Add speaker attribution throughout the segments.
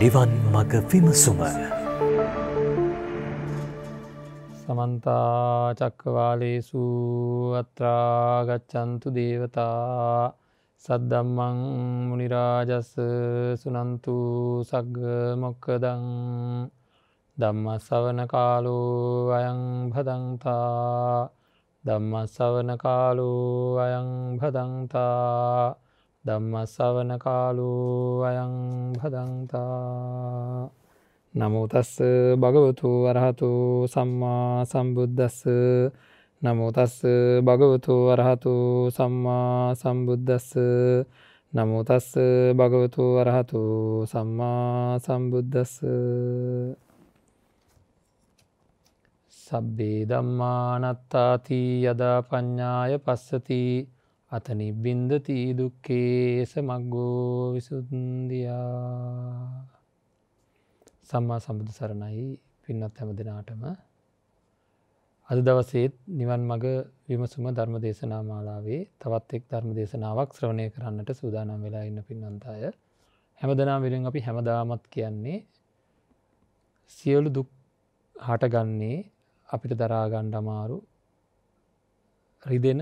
Speaker 1: නිවන් මග විමසුම සමන්තාචක්කවාලේසු අත්‍රාගච්චන්තු දේවතා සද්දම්මං මනිරාජස්ස සුනන්තු සග්ග මොක්කදං දම්ම සවන කාලෝ අයං භදන්තා දම්ම සවන කාලෝ අයං භදන්තා ධම්මස්සවන කාලෝ අයං භදන්තා නමුතස්ස භගවතු වරහතු සම්මා සම්බුද්ධස්ස නමුතස්ස භගවතු වරහතු සම්මා සම්බුද්ධස්ස නමුතස්ස භගවතු වරහතු සම්මා සම්බුද්ධස්ස සබ්බේ දම්මානත්තාති යදා ප්ඥාය පස්සතිී අතනි බින්දති දුක්කේස මක්ගෝ විසුන්දයා සම්මා සම්බුදු සරණයි පින්නත් හැම දෙනාටම අද දවසේත් නිවන් මඟ විමසුම ධර්ම දේශනා මාලාවේ තවත් එක් ධර්ම දේශනාවක් ශ්‍රවණය කරන්නට සූදානම් වෙලා ඉන්න පින්නන්තාය හැමදනා වෙලින් අපි හැමදාමත් කියන්නේ සියලු දුක් හටගන්නේ අපිට දරාගණ්ඩ අමාරු රිදෙන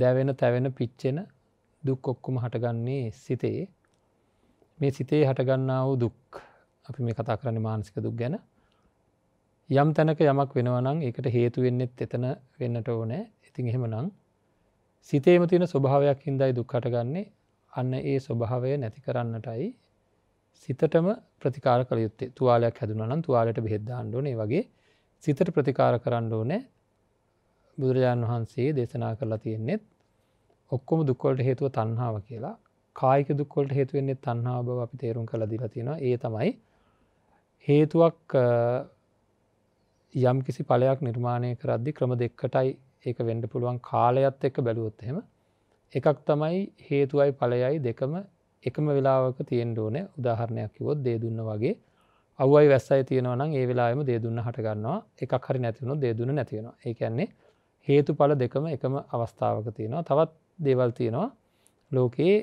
Speaker 1: දැවෙන තැවෙන පිච්චෙන දුක් ඔක්කුම හටගන්නේ සිතේ මේ සිතේ හටගන්නා වූ දුක් අපි මේ කතා කරන්න මානසික දුක් ගැන යම් තැනක යමක් වෙනවනං එකට හේතු වෙන්නෙත් එතන වෙන්නට ඕනෑ ඉතින් එහෙම නං සිතේම තියෙන ස්වභාවයක් හින්දයි දුක්කට ගන්නේ අන්න ඒ ස්වභාවය නැති කරන්නටයි සිතටම ප්‍රතිකාර කලයුත්තේ තුවාලයක් හැදුනනම් තුවාලට බෙහෙද්ධාණ්ඩෝනේ වගේ සිතට ප්‍රතිකාර කරන්න ඕනෑ බුදුරජාණන් වහන්සේ දේශනා කරලා තියෙන්නේෙත් ඔක්කොම දුක්කොල්ට හේතුව තන්හාාව කියලා කායික දුක්කොල්ට හේතුවෙන්නේ තන්හා බව අපි තේරුම් කළ දිලා තියෙනවා ඒ තමයි හේතුවක් යම් කිසි පලයක් නිර්මාණය කරද්දි ක්‍රම දෙක්කටයි ඒක වෙන්ඩ පුළුවන් කාලයත් එක්ක බැලුවොත්හෙම එකක් තමයි හේතුවයි පලයයි දෙකම එකම වෙලාවක තියෙන් ඕන උදාහරණයක් කිවොත් දේදුන්න වගේ අවයි වැස්සයි තියෙනවනම් ඒ වෙලාම දේදුන්න හටගන්නවා එකක් හරි නැතිවුණු දේදුන නැතිවෙනවා ඒකන්නේ හේතු පල දෙකම එකම අවස්ථාවක තියෙනවා තවත් දේවල් තියෙනවා ලෝකයේ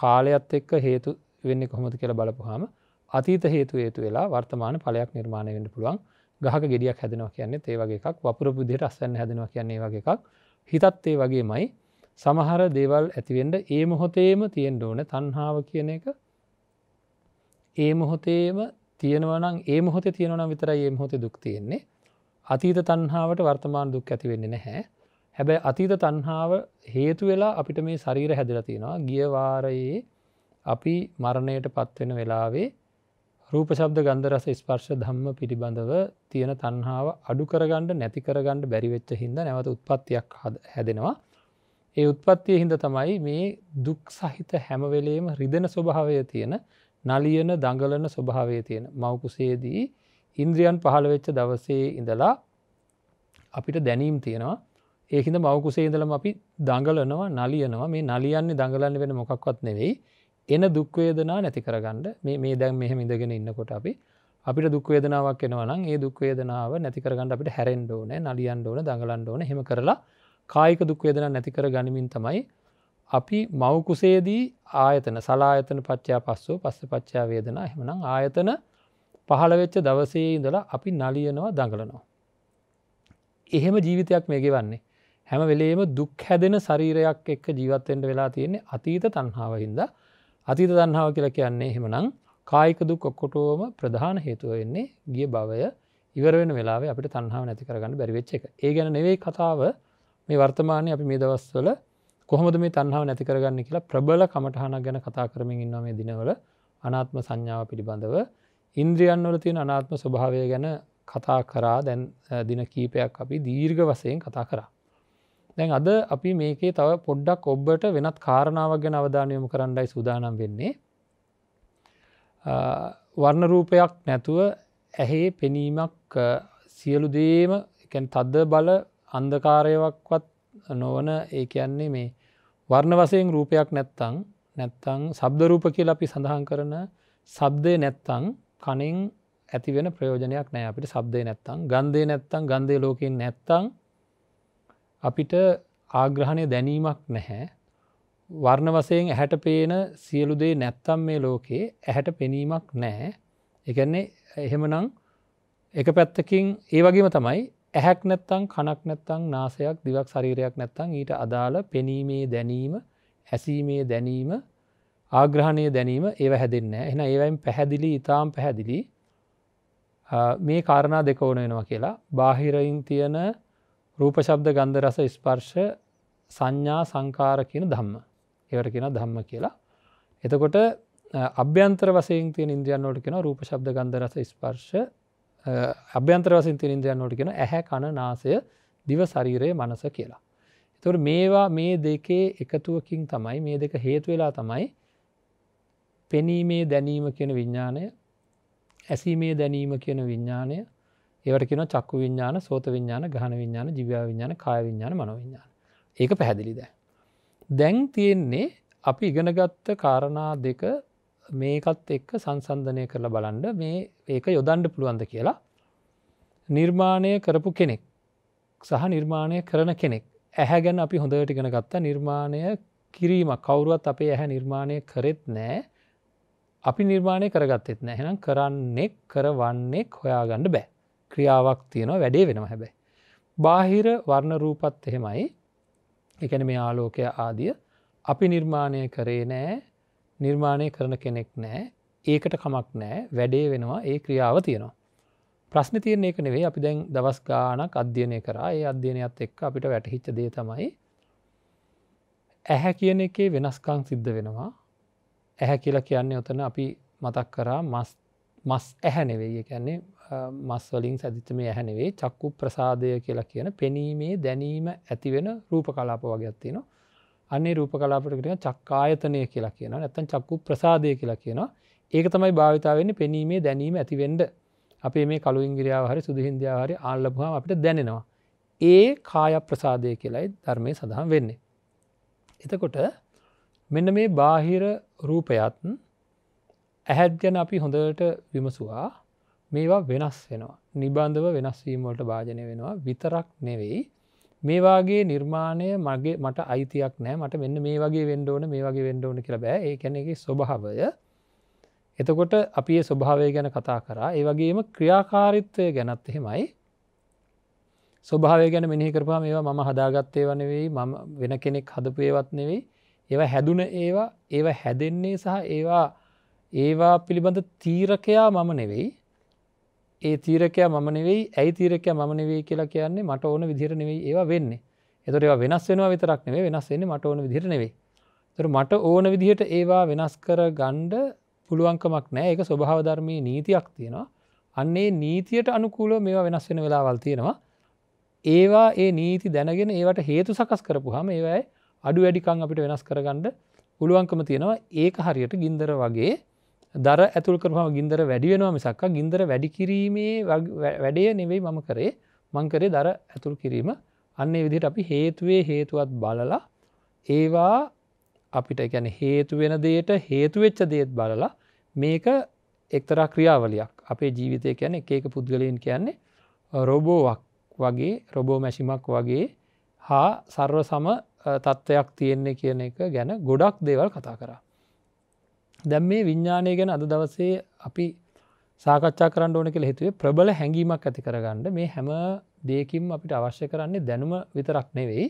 Speaker 1: කාලයත් එක්ක හේතු වෙන්න කොහොමති කියලා බලපුහම අතීත හේතු හේතු වෙලා වර්තමාන පලයක් නිර්මාණය වෙන්න පුළුවන් ගහක ගෙඩියක් හැදෙනවා කියන්නේ ඒ වගේ එකක් වපුර බුද්ධියට අස්සන්න හැදෙනවා කියන්නේ වගේ එකක් හිතත් ඒ වගේමයි සමහර දේවල් ඇතිවෙන්ඩ ඒ මොහොතේම තියෙන් ඕන තන්හාාව කියන එක ඒ මොහොතේම තියෙනවනම් ඒ මොහොත තියෙනනම් විතර ඒ මොහොත දුක් තියෙන්නේ අතීත තන්හාාවට වර්තමාන දුක් ඇති වෙන්නේ නැහැ. හැබැයි අතීත තන්හාාව හේතු වෙලා අපිට මේ ශරීර හැදිලතිෙනවා ගියවාරයේ අපි මරණයට පත්වෙන වෙලාවේ රූප ශබ්ද ගන්දරස ස්පර්ශ ධම්ම පිළිබඳව තියෙන තන්හාාව අඩුකරගණ්ඩ නැතිකරගණ්ඩ බැරිවෙච්ච හිද නැවත උත්පත්තියක් හැදෙනවා. ඒ උත්පත්තිය හින්ද තමයි මේ දුක් සහිත හැමවෙලේම රිදෙන ස්වභාවය තියෙන නලියන දඟලන ස්වභාවය තියෙන මවකුසේදී ඉන්ද්‍රියන් පහළ වෙච්ච දවසේ ඉඳලා අපිට දැනීම් තියෙනවා ඒහිද මවකුසේ ඉඳලම අපි දඟලනවා නලියනවා මේ නලියන්නේ දඟලන්න වෙන මොකක්වත් නෙවෙයි එන දුක්වේදනා නැති කරගන්න මේ දැන් මෙහම ඉඳගෙන ඉන්නකොට අපි අපිට දුක්වේදනාවක් එනවනම් ඒ දුක්වේදනාව නැතිකරගන්න අපිට හැරෙන්ඩ ඕන නලියන් ඕන දඟලන්න ඕන හෙම කරලා කායික දුක්වේදන නැතිකර ගනිමින් තමයි අපි මවකුසේදී ආයතන සලායතන පච්චා පස්සෝ පස්ස පච්චා වේදනා හෙමනම් ආයතන පහළවෙච්ච දවසේ ඉඳලා අපි නලියනවා දඟලනවා. එහෙම ජීවිතයක් මේ ගෙවන්නේ. හැම වෙලේම දුක් හැදෙන ශරීරයක් එක්ක ජීවත්තෙන්ට වෙලා තියෙන්නේ අතීත තන්හාාවහින්ද අතීත තන්හාාව කියලා කියන්නේ හෙමනං කායික දුක් ඔක්කොටෝම ප්‍රධාන හේතුව වෙන්නේ ගිය බවය ඉවරෙන වෙලා අපට තන්හාාව නැති කරගන්න බැරිවෙච්ච එක ඒ ගැන නෙවෙයි කතාව මේ වර්තමානය අපි මේ දවස්වල කොහොමද මේ තන්හාාව නැති කරගන්න කියලා ප්‍රබල කමටහනක් ගැන කතා කරමින් ඉන්නවා මේ දිනවල අනාත්ම සංඥාව පිළිබඳව ඉන්ද්‍රියන් වල තියෙන අනාත්ම ස්වභාවය ගැන කතා කරා දැන් දින කීපයක් අපි දීර්ඝ වසයෙන් කතා කරා. දැන් අද අපි මේකේ තව පොඩ්ඩක් ඔබට වෙනත් කාරණාවක් ගැන අවධානයම කරන්නයි සූදානම් වෙන්නේ. වර්ණරූපයක් නැතුව ඇහේ පෙනීමක් සියලු දේම තද්ද බල අන්දකාරයවක්වත් නොවන ඒ කියන්නේ මේ වර්ණ වසයෙන් රූපයක් නැත්තං නැත්තං සබ්දරූප කියල අපි සඳහන් කරන සබ්දය නැත්තං කනින් ඇතිවෙන ප්‍රයෝජනයක් නෑ අපිට සබ්දය නැත්තං ගන්දේ නැත්තං ගන්දේ ලෝකෙන් නැත්තං අපිට ආග්‍රහණය දැනීමක් නැහැ වර්ණ වසයෙන් ඇහැට පේන සියලුදේ නැත්තම් මේ ලෝකයේ ඇහැට පෙනීමක් නෑ එකන්නේ එහෙමනං එක පැත්තකින් ඒ වගේම තමයි ඇහැක් නැත්තං කනක් නැත්තං නාසයක් දිවක් ශරීරයක් නැත්තං ඊට අදාළ පෙනීමේ දැනීම හැසීමේ දැනීම ආග්‍රහණය දැනීම ඒව හැදන්න එන ඒවයිම් පැහැදිලි ඉතාම් පැහැදිලි මේ කාරණා දෙක ඕන වෙනවා කියලා බාහිරයින් තියෙන රූපශබ්ද ගන්ධ රස ස්පර්ශ සංඥා සංකාර කියන ධම්ම ඒවට කියෙන ධම්ම කියලා එතකොට අභ්‍යන්තර වසයෙන් තිය ඉන්ද්‍රියන්නෝට කියෙන රූපශබ්ද ගන්ධ රස ස්පර්ශ අභ්‍යන්තර වසින් තිය ඉන්ද්‍රියන්නෝට කියෙන ඇහැ කණ නාසය දිව ශරීරය මනස කියලා. තුර මේවා මේ දෙකේ එකතුවකින් තමයි මේ දෙක හේතුවෙලා තමයි පෙනීමේ දැනීම කියන විඤ්ඥානය ඇසීමේ දැනීම කියන විඤ්ඥානය ඒවට කියෙන චක්කු විඤ්ඥාන සෝත විඤ්ඥාන ගහන විඤ්ඥාන ජිව්‍යා විඤ්ඥාන කාය විඤ්ඥාන මන විඤ්ඥාන ඒක පැහැදිලිද. දැන් තියෙන්නේ අපි ඉගෙනගත්ත කාරණා දෙක මේකත් එක්ක සංසන්ධනය කරලා බලන්ඩ මේ ඒක යොදන්ඩ පුළුවන්ද කියලා නිර්මාණය කරපු කෙනෙක් සහ නිර්මාණය කරන කෙනෙක් ඇහැ ගැන අපි හොඳට ගෙනගත්තා නිර්මාණය කිරීම කවුරුවත් අපේ ඇහැ නිර්මාණය කරෙත් නෑ අපි නිර්මාණය කරගත්තෙත් නැහෙනම් කරන්නෙක් කරවන්නෙක් හොයාගන්න බෑ ක්‍රියාවක් තියෙනවා වැඩේ වෙනම හැබැයි. බාහිර වර්ණ රූපත් එහෙමයි එකන මේ ආලෝකය ආදිය අපි නිර්මාණය කරේ නෑ නිර්මාණය කරන කෙනෙක් නෑ ඒකට කමක් නෑ වැඩේ වෙනවා ඒ ක්‍රියාව තියෙනවා. ප්‍රශ්න තියරණය එක නෙවේ අපි දැන් දවස් ගානක් අධ්‍යයනය කරා ඒ අධ්‍යයනයක්ත් එක් අපිට වැටහිච්ච දේ තමයි ඇහැ කියන එකේ වෙනස්කං සිද්ධ වෙනවා ඇහැ කියලා කියන්නේ ඔතන අපි මතක් කරා මස් ඇහැනෙවෙයි කියන්නේ මස්වලින් සැදිත මේ ඇහැනෙවේ චක්කු ප්‍රසාදය කියලා කියන පෙනීමේ දැනීම ඇතිවෙන රූප කලාප වගත්ති නවා අන්නේ රූප කලාපට කියෙන චක්කායතනය කියලා කියන නැත්තන් චක්කු ප්‍රසාදය කියලා කියනවා ඒක තමයි භාවිතාවන්න පෙනීමේ දැනීම ඇතිවෙන්ඩ අපේ මේ කළු ඉංගිරියාව හරි සුදුහින්දයාහරි ආල්ලබහම අපිට දැනෙනවා ඒ කාය ප්‍රසාදය කියලයි ධර්මය සඳහන් වෙන්නේ එතකොට මෙන්න මේ බාහිර රූපයත් ඇහැත් ගැන අපි හොඳට විමසුවා මේවා වෙනස් වෙනවා නිබන්ධව වෙනස්වීමවලට භාජනය වෙනවා විතරක් නෙවෙයි මේවාගේ නිර්මාණය මගේ මට අයිතියක් නෑ මට මෙන්න මේ වගේ වෙන්ඩෝන මේ වගේ වෙන්ඩෝන කියර බෑ ඒ කැනෙගේ ස්වභාවය එතකොට අපේ ස්වභාවය ගැන කතා කරා ඒවගේම ක්‍රියාකාරිත්වය ගැනත් එහෙමයි ස්වභාවය ගැන මිනිහිකරපා මේවා මම හදාගත්තේ වනවෙයි මම වෙන කෙනෙක් හදපුේවත් නෙවෙයි ඒව හැදුන ඒවා ඒව හැදෙන්නේ සහ ඒවා ඒවා පිළිබඳ තීරකයා මම නෙවෙයි ඒ තීරකයා මම නෙවෙයි ඇයි තීරකය මම නෙවේ කියලා කියන්නේ මට ඕන විදිර නෙවෙයි ඒවා වෙන්නේ එතොට ඒවා වෙනස් වෙනවා විතරක් නෙවේ වෙනස් වෙන්නේ මට ඕන විදිර නෙවෙයි තොර මට ඕන විදිහට ඒවා වෙනස් කර ගණ්ඩ පුළුවන්කමක් නෑ එක ස්වභාවධර්මය නීතියක් තියෙනවා අන්නේ නීතියට අනුකූල මේවා වෙනස් වෙන වෙලාවල් තියෙනවා ඒවා ඒ නීති දැනගෙන ඒවට හේතු සකස් කරපු හම ඒවයි අඩු වැඩිකං අපිට වෙනස් කරගන්න පුළුවන්කම තියෙනවා ඒක හරියට ගින්දර වගේ දර ඇතුල් කරම ගින්දර වැඩිවෙනවා මිසක්ක ගින්දර වැඩි කිරීමේ වැඩය නෙවෙයි මම කරේ මංකරේ දර ඇතුල් කිරීම අන්නේ විදිට අපි හේතුවේ හේතුවත් බලලා ඒවා අපිට ගැන හේතු වෙන දේට හේතුවෙච්ච දේත් බලලා මේක එක්තරා ක්‍රියාවලයක් අපේ ජීවිතය කියන එකක පුද්ගලයෙන් කියන්නේ රොබෝවක් වගේ රොබෝ මැසිමක් වගේ හා සර්ව සම තත්ත්වයක් තියෙන්නේ කියන එක ගැන ගොඩක් දේවල් කතා කරා. දැම් මේ විඤ්ඥානය ගැන අද දවසේ අපි සාකච්ඡා කරන්න ඕන කළ හිතුවේ ප්‍රබල හැඟීමක් ඇති කරගන්න මේ හැම දේකින් අපිට අවශ්‍ය කරන්නේ දැනුම විතරක් නෙවෙයි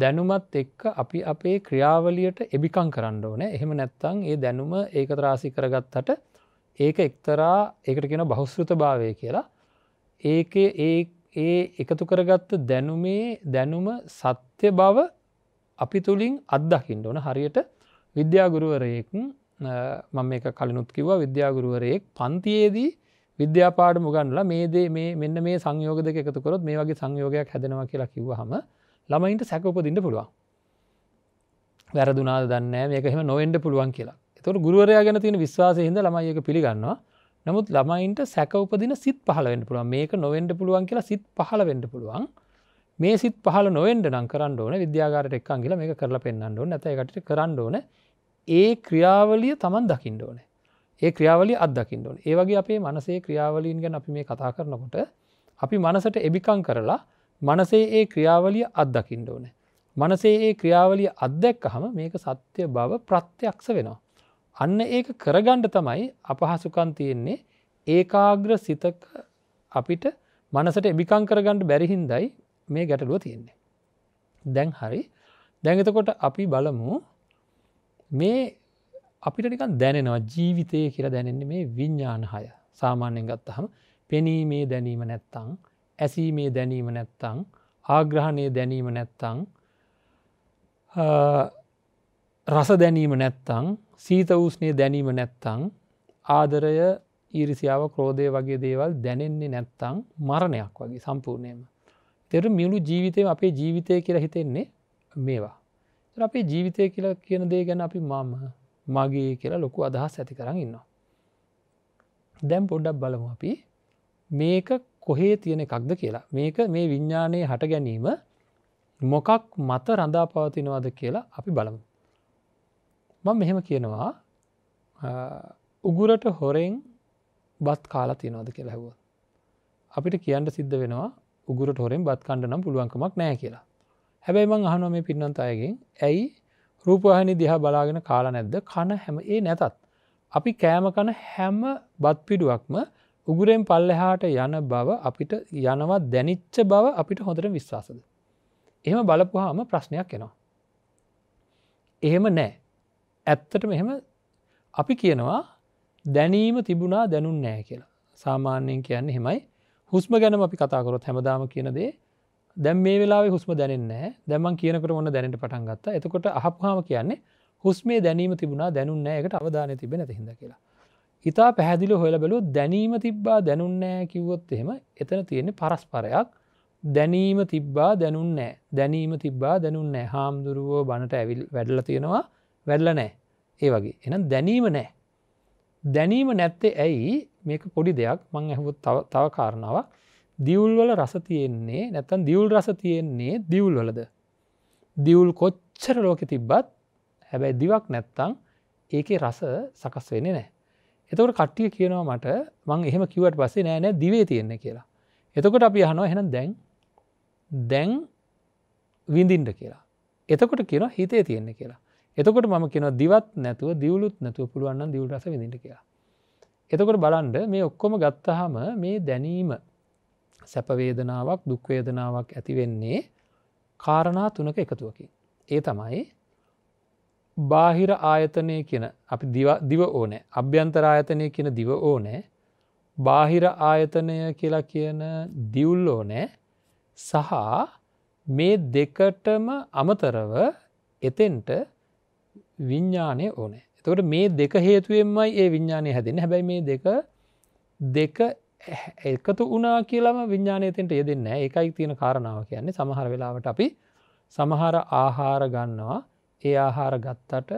Speaker 1: දැනුමත් එක්ක අපි අපේ ක්‍රියාවලියට එබිකං කරන්න ඕන එහෙම නැත්තං ඒ දැනුම ඒක ත්‍රාසි කරගත්තට ඒක එක්තරා ඒකට කියෙන බහුස්ෘත භාවය කියලා ඒක ඒ එකතු කරගත්ත දැනුමේ දැනුම සත්‍ය බව අපි තුළින් අත්දකිින් ඕන හරියට විද්‍යාගුරුවරයෙක් මම මේ කලිනුත් කිව විද්‍යාගුරුවරයෙක් පන්තියේදී විද්‍යාපාඩ මුගන්නලා මේදේ මේ මෙන්න මේ සංයෝග දෙක එකතුකොරොත් මේ වගේ සංයෝගයක් හැදෙනවා කියලා කිව්ව හම ළමයින්ට සැකපදින්න පුළුවන් වැරදුනා දන්න මේකෙම නොවෙන්ඩ පුළුවන් කියලා එතුර ගුරුවරයා ගැන තියෙන විශවාසයහිද ළමයික පිළිගන්නවා නමුත් ළමයින්ට සැකවපදින සිත් පහලවෙන්න පුළුවන් මේක නොවෙන්ඩ පුළුවන් කියලා සිත් පහලවෙඩ පුළුවන් මේ සිත් පහල නොවෙන්ඩ නම් කරන්න ඕන විද්‍යාගාරට එක්කන් කියලා මේ කරලා පෙන්න්න ඕන ඇතයිකට කරන්න ඕන ඒ ක්‍රියාවලිය තමන් දකිින්ඩ ඕන ඒ ක්‍රියාවලි අදකිින් ඕන ඒවගේ අපේ මනසේ ක්‍රියාවලීන් ගැන අපි මේ කතා කරනකොට අපි මනසට එබිකං කරලා මනසේ ඒ ක්‍රියාවලිය අත්දකිින්ඩ ඕන මනසේ ඒ ක්‍රියාවලිය අත්දැක් හම මේක සත්‍යය බව ප්‍රත්්‍යයක්ෂ වෙනවා අන්න ඒක කරගණ්ඩ තමයි අපහසුකන් තියෙන්නේ ඒකාග්‍ර සිතක අපිට මනසට එබිකං කරගණ්ඩ බැරිහින්දයි මේ ගැටලුව තියෙන්නේ. දැන් හරි දැඟතකොට අපි බලමු මේ අපිටනිකන් දැනෙනවා ජීවිතය කියලා දැනෙන්නේ මේ විඤ්ඥාන හය සාමාන්‍යෙන් ගත්තහම පෙනීමේ දැනීම නැත්තං ඇසීමේ දැනීම නැත්තං ආග්‍රහණය දැනීම නැත්තං රස දැනීම නැත්තං සීත වූස්නය දැනීම නැත්තං ආදරය ඊරිසියාව ක්‍රෝධය වගේ දේවල් දැනෙන්නේ නැත්තං මරණයක් වගේ සම්පූර්ණයම තෙර මියලු ජීවිතය අපේ ජීවිතය කියලා හිතෙන්නේ මේවා. අපේ ජීවිතය කියලා කියන දේ ගැන අපි මම මගේ කියලා ලොකු අදහස් ඇති කරන්න ඉන්නවා. දැම් පොඩ්ඩක් බලමු අපි මේක කොහේ තියෙන එකක්ද කියලා මේක මේ විඤ්ඥානයේ හට ගැනීම මොකක් මත රඳා පවතිනවාද කියලා අපි බලමු. මං මෙහෙම කියනවා උගුරට හොරෙන් බත් කාලා තියෙනවාද කියලා හැව. අපිට කියන්න සිද්ධ වෙනවා උගුරට හොරෙන් බත් කණ්ඩ නම් පුළුවන්කමක් නෑ කියලා හැබැයි මං අහනොම මේ පින්නන්ත අයගෙන් ඇයි රූපහනි දිහා බලාගෙන කාලා නැද්ද කන හැම ඒ නැතත් අපි කෑම කන හැම බත්පිඩුවක්ම උගුරෙන් පල්ලෙහාට යන බව අපිට යනවා දැනිච්ච බව අපිට හොඳට විශ්වාසද. එහෙම බලපුහාම ප්‍රශ්නයක් එනවා. එහෙම නෑ ඇත්තට මෙහෙම අපි කියනවා දැනීම තිබුණා දැනුන් නෑ කියලා සාමාන්‍යයෙන් කියන්න හෙමයි හුස්ම ගැනම අපි කතාකොත් හැමදාම කියනදේ දැම් මේ වෙලා හුස්ම දැනන්න දැමන් කියනකට ඔන්න දැනට පටන් ගත්ත එතකොට අහක්හම කියන්නේ හුස්මේ දැනීම තිබුණා දැනුන්න එකට අවධානය තිබෙන තිහිද කියලා ඉතා පැහැදිලි හොල බැලු දැනීම තිබ්බා දැනුන්නෑ කිව්වොත් එහෙම එතන තියෙන පරස්පරයක් දැනීම තිබ්බා දැනුන්නෑ දැනීම තිබ්බා දැනුන්නෑ හාමුදුරුවෝ බණට ඇවිල් වැඩල තියෙනවා වැඩල නෑ ඒ වගේ එනම් දැනීම නෑ දැනීම නැත්තේ ඇයි මේක පොඩි දෙයක් මං ඇහුත් තව කාරණාව දියවල්වල රස තියෙන්නේ නැතන් දියවල් රස තියෙන්නේ දියවල්වලද දියවල් කොච්චර ලෝකෙ තිබ්බත් හැබැයි දිවක් නැත්තං ඒකේ රස සකස් වෙන නෑ එතකට කට්ටිය කියනවා මට මං එහෙම කිවට පසේ නෑ නෑ දිවේ තියෙන්නේ කියලා එතකොට අපි හනවා හෙන දැන් දැන් විඳින්ට කියලා එතකොට කියන හිතේ තියෙන්නේ කියලා එතකොට මම කියන දිවත් නැතුව දියවලුත් නැතුව පුළුවන් දියවල් රස විදිට කියලා. එතකොට බලන්ඩ මේ ඔක්කොම ගත්තහම මේ දැනීම සැපවේදනාවක් දුක්වේදනාවක් ඇතිවෙන්නේ කාරණා තුනක එකතුවකි. ඒ තමයි බාහිර ආයතනය කියන අපි දිව ඕනෑ අභ්‍යන්තර ආයතනය කියන දිව ඕනෑ බාහිර ආයතනය කියලා කියන දියුල් ඕනෑ සහ මේ දෙකටම අමතරව එතෙන්ට විඤ්ඥානය ඕනේ එතකොට මේ දෙක හේතුවෙන්මයි ඒ විඤ්ඥානය හැදෙන හැබැයි මේ දෙක දෙක එකතු වනා කියලම විඤ්ඥානයතෙන්ට ය දෙන්න එකයි තියෙන කාරණාව කියන්නේ සමහර වෙලාවට අපි සමහර ආහාර ගන්නවා ඒ ආහාර ගත්තට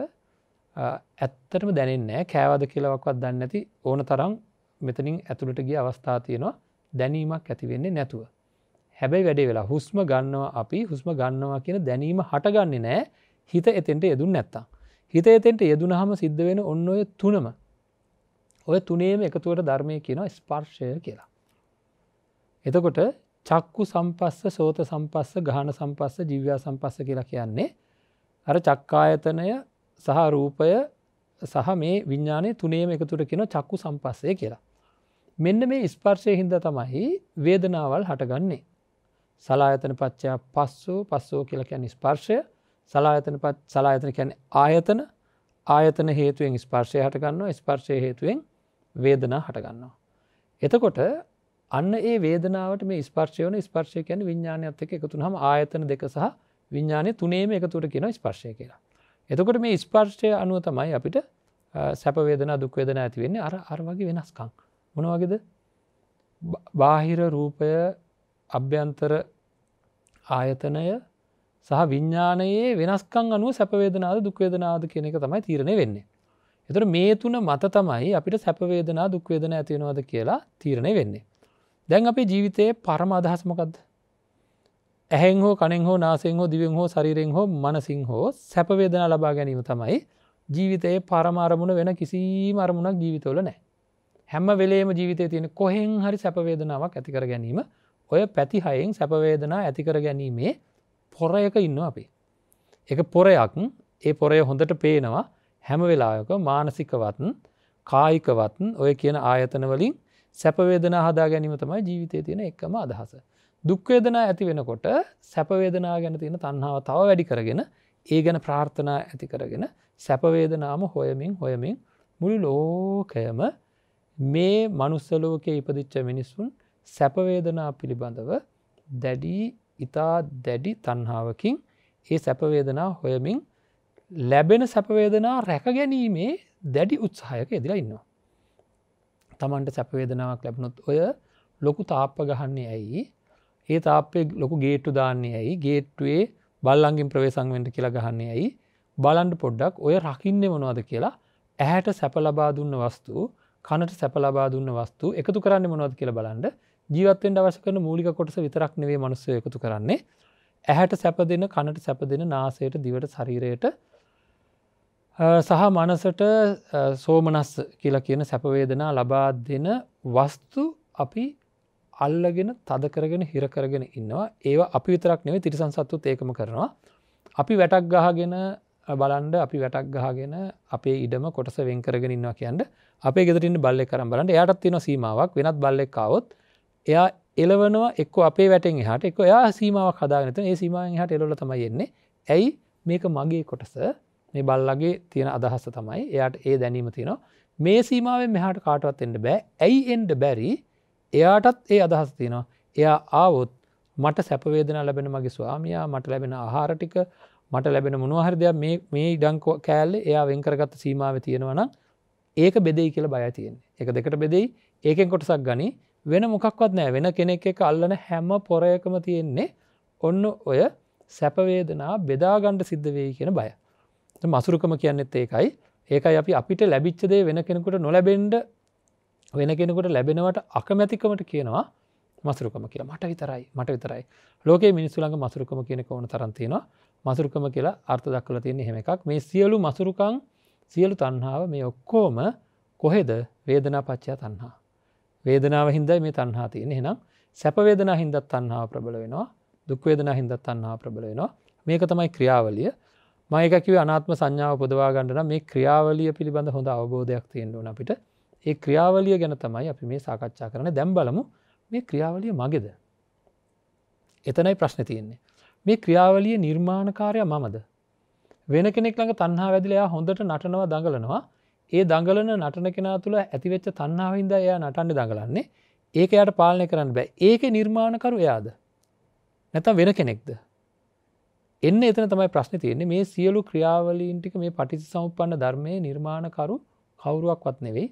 Speaker 1: ඇත්තටම දැනන්නෑ කෑවද කියලවක්වත් දන්න ඇති ඕන තරම් මෙතනින් ඇතුළට ගිය අවස්ථා තියෙනවා දැනීමක් ඇතිවෙන්නේ නැතුව. හැබැයි වැඩේ වෙලා හුස්ම ගන්නවා අපි හුස්ම ගන්නවා කියන දැනීම හටගන්නේ නෑ හිත එතෙන්ට යෙදුන් නැත්තා. හිත එතෙන්ට යෙදුනහම සිද්ධ වෙන ඔන්න ඔය තුනම ඔය තුනේම එකතුවට ධර්මය කියන ස්පර්ශය කියලා. එතකොට චක්කු සම්පස්ස සෝත සම්පස්ස ගාන සම්පස්ස ජීව්‍යා සම්පස්ස කියලා කියන්නේ අර චක්කායතනය සහ රූපය සහ මේ විඤ්ඥානය තුනේම එකතුට කියෙන චක්කු සම්පස්සය කියලා. මෙන්න මේ ස්පර්ශය හින්ද තමයි වේදනාවල් හටගන්නේ. සලායතන පච්චා පස්සෝ පස්සෝ කියලකැන ස්පර්ශය සලායතන පත් සලායතන කැන ආයතන ආයතන හේතුවෙන් ස්පර්ශය හටගන්නවා ස්පර්ශය හේතුවෙන් වේදනා හටගන්නවා. එතකොට අන්න ඒ වේදනාවට මේ ස්පර්ශයන ස්පර්ශය කැන විඤ්ඥානයත් එක එකතු හම ආයතන දෙක සහ විඤ්ඥානය තුනේම එකතුට කියෙන ස්පර්ශය කියලා. එතකොට මේ ස්පර්ශය අනුව තමයි අපිට සැපවේදනා දුක්වේදන ඇතිවෙන්නේ අර අරවගේ වෙනස්කං. මොනවගේද බාහිර රූපය අභ්‍යන්තර ආයතනය සහ විඤ්ඥානයේ වෙනස්කං අනුව සැපවේදනාද දුක්වේදනාද කෙනෙක තමයි තීරණය වෙන්නේ. එතුර මේ තුන මත තමයි අපිට සැපවේදනා දුක්වේදන ඇතිවෙනවාද කියලා තීරණය වෙන්නේ. දැන් අපේ ජීවිතයේ පරම අදහස්මකක්ද. ඇහෙන් හෝ කනෙන් හෝ නාසිං හෝ දිවෙන් හෝ සරිරෙන් හෝ මනසිං හෝ සැපවේදනා ලබා ගැනීම තමයි ජීවිතයේ පරමාරමුණ වෙන කිසිීම අරමුණක් ජීවිතවල නෑ. හැම වෙලේම ජීවිතය තියෙන කොහෙන් හරි සැපවේදනාවක් ඇතිකර ගැනීම ඔය පැතිහයෙන් සැපවේදනා ඇතිකර ගැනීමේ පොරයක ඉන්න අපි. එක පොරයක් ඒ පොරය හොඳට පේනවා හැම වෙලායක මානසිකවත්න් කායිකවත්න් ඔය කියන ආයතනවලින් සැපවේදන හදා ගැනීම තමයි ජීවිතය තියෙන එකම අදහස. දුක්වේදනා ඇති වෙනකොට සැපවේදනා ගැන තියෙන තන්හාව තව වැඩි කරගෙන ඒ ගැන ප්‍රාර්ථනා ඇති කරගෙන සැපවේදනාම හොයමින් හොයමින් මුළු ලෝකයම මේ මනුස්සලෝකය ඉපදිච්ච මිනිස්සුන් සැපවේදනා පිළිබඳව දැඩී ඉතා දැඩි තන්හාාවකින් ඒ සැපවේදනා හොයමින් ලැබෙන සැපවේදනා රැක ගැනීමේ දැඩි උත්සාහයක ඉදිලා ඉන්නවා. තමන්ට සැපවේදනාවක් ලැබනොත් ඔය ලොකු තාප්ප ගහන්නේ ඇයි ඒ තාපේ ලොකු ගේට්ටු දාන්නේ ඇයි ගේට්ටුවේ බල්ලන්ගින් ප්‍රවේසංවෙන්ට කියලා ගහන්නේ ඇයි බලන්ඩ පොඩ්ඩක් ඔය රකින්න මොනවද කියලා ඇහැට සැපලබා දුන්න වස්තු කනට සැපලබා දුන්න වස්තු එකතු කරන්න මොනවද කියලා බලන්ඩ ජීවත්තෙන් අවශකන මූලික කොටස විතරක් නෙවේ මනුස්සය එකතු කරන්නේ ඇහැට සැප දෙන කණට සැප දෙන නාසයට දිවට ශරීරයට සහ මනසට සෝමනස් කියලා කියන සැපවේදනා ලබා දෙන වස්තු අපි අල්ලගෙන තද කරගෙන හිර කරගෙන ඉන්නවා ඒවා අපි විතරක් නෙවේ තිරිසන් සත්තු ඒකම කරනවා අපි වැටක් ගහගෙන බලන්ඩ අපි වැටක් ගහගෙන අපේ ඉඩම කොටස වෙන්කරගෙන ඉන්නවා කියන්න අපේ ගෙදරන්න බල්ලෙ කරම් බලට යටත් තින සීමාවක් වෙනත් බල්ලෙක්කාවොත් එයා එලවනවා එක්ක අපේ වැටෙන් හට එක් එයා සීමාවක් හදාගනත ඒ සීමාවෙන් හට එලොල තමයි එන්නේ ඇයි මේක මගේ කොටස මේ බල්ලගේ තියෙන අදහස්ස තමයි එයාට ඒ දැනීම තියෙනවා මේ සීමාවෙන් මෙහට කාටවත් එන්න බෑ ඇයි එන්ඩ බැරි එයාටත් ඒ අදහස් තියෙනවා එයා ආවොත් මට සැපවේදන ලැබෙන මගේ ස්වාමයා මට ලැබෙන ආහාරටික මට ලැබෙන මොනහරදයක් මේ ඉඩංකෝ කෑල්ල එයා වෙන්කරගත්ත සීමාව තියෙනවනම් ඒක බෙදෙයි කියල බය තියෙන එක දෙකට බෙදෙයි ඒකෙන් කොටසක් ගනී වෙන මොකක්වත් නෑ වෙන කෙනෙක් එක අල්ලන හැම පොරයකම තියෙන්නේ ඔන්න ඔය සැපවේදනා බෙදාගණ්ඩ සිද්ධ වේ කියන බය. මසුරුකම කියන්නෙත් ඒකයි ඒකයි අපි අපිට ලැබිච්චදේ වෙන කෙනෙකුට නොලැබෙන්ඩ වෙන කෙනෙකුට ලැබෙනවට අකමැතිකමට කියනවා මසුරුකම කියලා මට විතරයි මට විතරයි ලෝක මිනිස්සුළඟ මසුරුකම කියන ඕන තරන්තියෙනවා මසුරුකම කියලා අර්ථ දක්වල තියෙන හෙම එකක් මේ සියලු මසුරුකං සියලු තන්හාාව මේ ඔක්කෝම කොහෙද වේදනා පච්චා තන්හා වේදනාව හින්දයි මේ තන්හා තියෙන හෙනම් සැපවේදනා හින්දත් තන්හා ප්‍රබල වෙනවා දුක්වේදනා හින්දත් තන්හා ප්‍රබල වෙනවා මේක තමයි ක්‍රියාවලිය මයකකිව අනාත්ම සංඥාව පොදවා ගණඩන මේ ක්‍රියාවලිය පිළිබඳ හොඳ අවබෝධයක් තියෙන්ඩුවන අපිට ඒ ක්‍රියාවලිය ගැන තමයි අපි මේ සාකච්ඡා කරන දැම්බලමු මේ ක්‍රියාවලිය මගෙද එතනයි ප්‍රශ්න තියෙන්නේ මේ ක්‍රියාවලිය නිර්මාණකාරය මමද වෙන කෙනෙක් ළඟ තන්හා වැදිලයා හොඳට නටනවා දඟලනවා ඒ දඟලන නටන කෙනා තුළ ඇතිවෙච්ච තන්නාවහින්ද එයා නටන්න දඟලන්නේ ඒක යට පාලනය කරන්න බෑ ඒක නිර්මාණකරු එයාද නැතම් වෙන කෙනෙක්ද එන්න එතන තමයි ප්‍රශ්න තියන්නේ මේ සියලු ක්‍රියාවලීන්ටික මේ පටිසි සම්පන්න ධර්මය නිර්මාණකරු කවුරුවක්වත් නෙවෙයි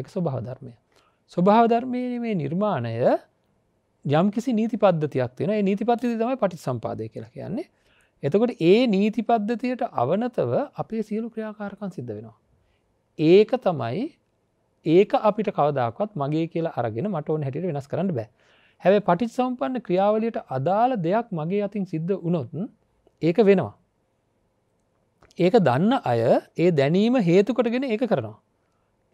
Speaker 1: එක ස්වභාවධර්මය. ස්වභාවධර්මය මේ නිර්මාණය යම් කිසි නීති පද්ධතියක් තියෙන නීති පද්ධති තමයි පටි සම්පාදය කියලා කියන්නේ. එතකොට ඒ නීති පද්ධතියට අවනතව අපේ සියලු ක්‍රියාකාරකන් සිද්ධ වෙනවා. ඒක තමයි ඒක අපිට කවදක්වත් මගේ කියලා අරගෙන මට ඕන හැටියට වෙනස් කරන්න බෑ හැබැ පටි සම්පන්න ක්‍රියාවලියට අදාළ දෙයක් මගේ අතින් සිද්ධ වනොතුන් ඒක වෙනවා ඒක දන්න අය ඒ දැනීම හේතුකොටගෙන ඒක කරනවා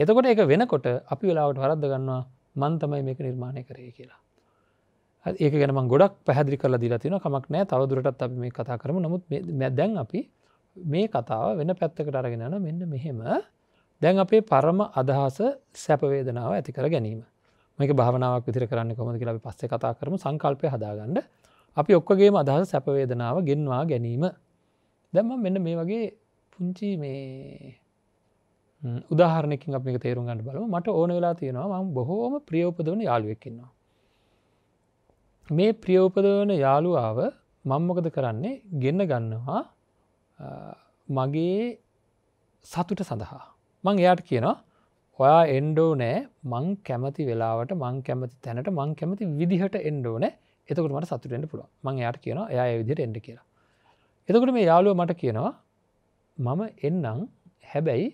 Speaker 1: එතකොට ඒක වෙනකොට අපි වෙලාවට වරද්ද ගන්නවා මන් තමයි මේක නිර්මාණය කරේ කියලා ඒක ගැන ගොඩක් පැහදිි කල දිලතින කමක් නෑ තවදුරටත් අපි මේ කතා කරම නමුත් දැන් අපි මේ කතාව වෙන පැත්තකට අරගෙනන මෙන්න මෙහෙම දැන් අපේ පරම අදහස සැපවේදනාව ඇති කර ගැනීම මේක භාවනාවක් විතිර කරන්න කොමද කියලා අපි පස්සේ කතා කරම සංකල්පය හදාගන්න අපි ඔක්කගේ අදහස සැපවේදනාව ගෙන්වා ගැනීම දැම්ම මෙන්න මේ වගේ පුංචි මේ උදාහරණකින් අපි තේරුම් ගන්න බලව මට ඕන වෙලා තියෙනවා ම බොහෝම ප්‍රියෝපදවන යාළුවක්කින්නවා. මේ ප්‍රියෝපදවන යාළුවාව මංමොකද කරන්නේ ගෙන්න ගන්නවා මගේ සතුට සඳහා මං එයාට කියනවා ඔයා එන්ඩෝ නෑ මං කැමති වෙලාවට මං කැමති තැනට මං කැමති විදිහට එන්ඩෝ නෑ එතකට මට සතුටෙන්ට පුළුව මං යායට කියනවා එයා විදිට එන්ඩ කියලා එතකට මේ යාලුව මට කියනවා මම එන්නම් හැබැයි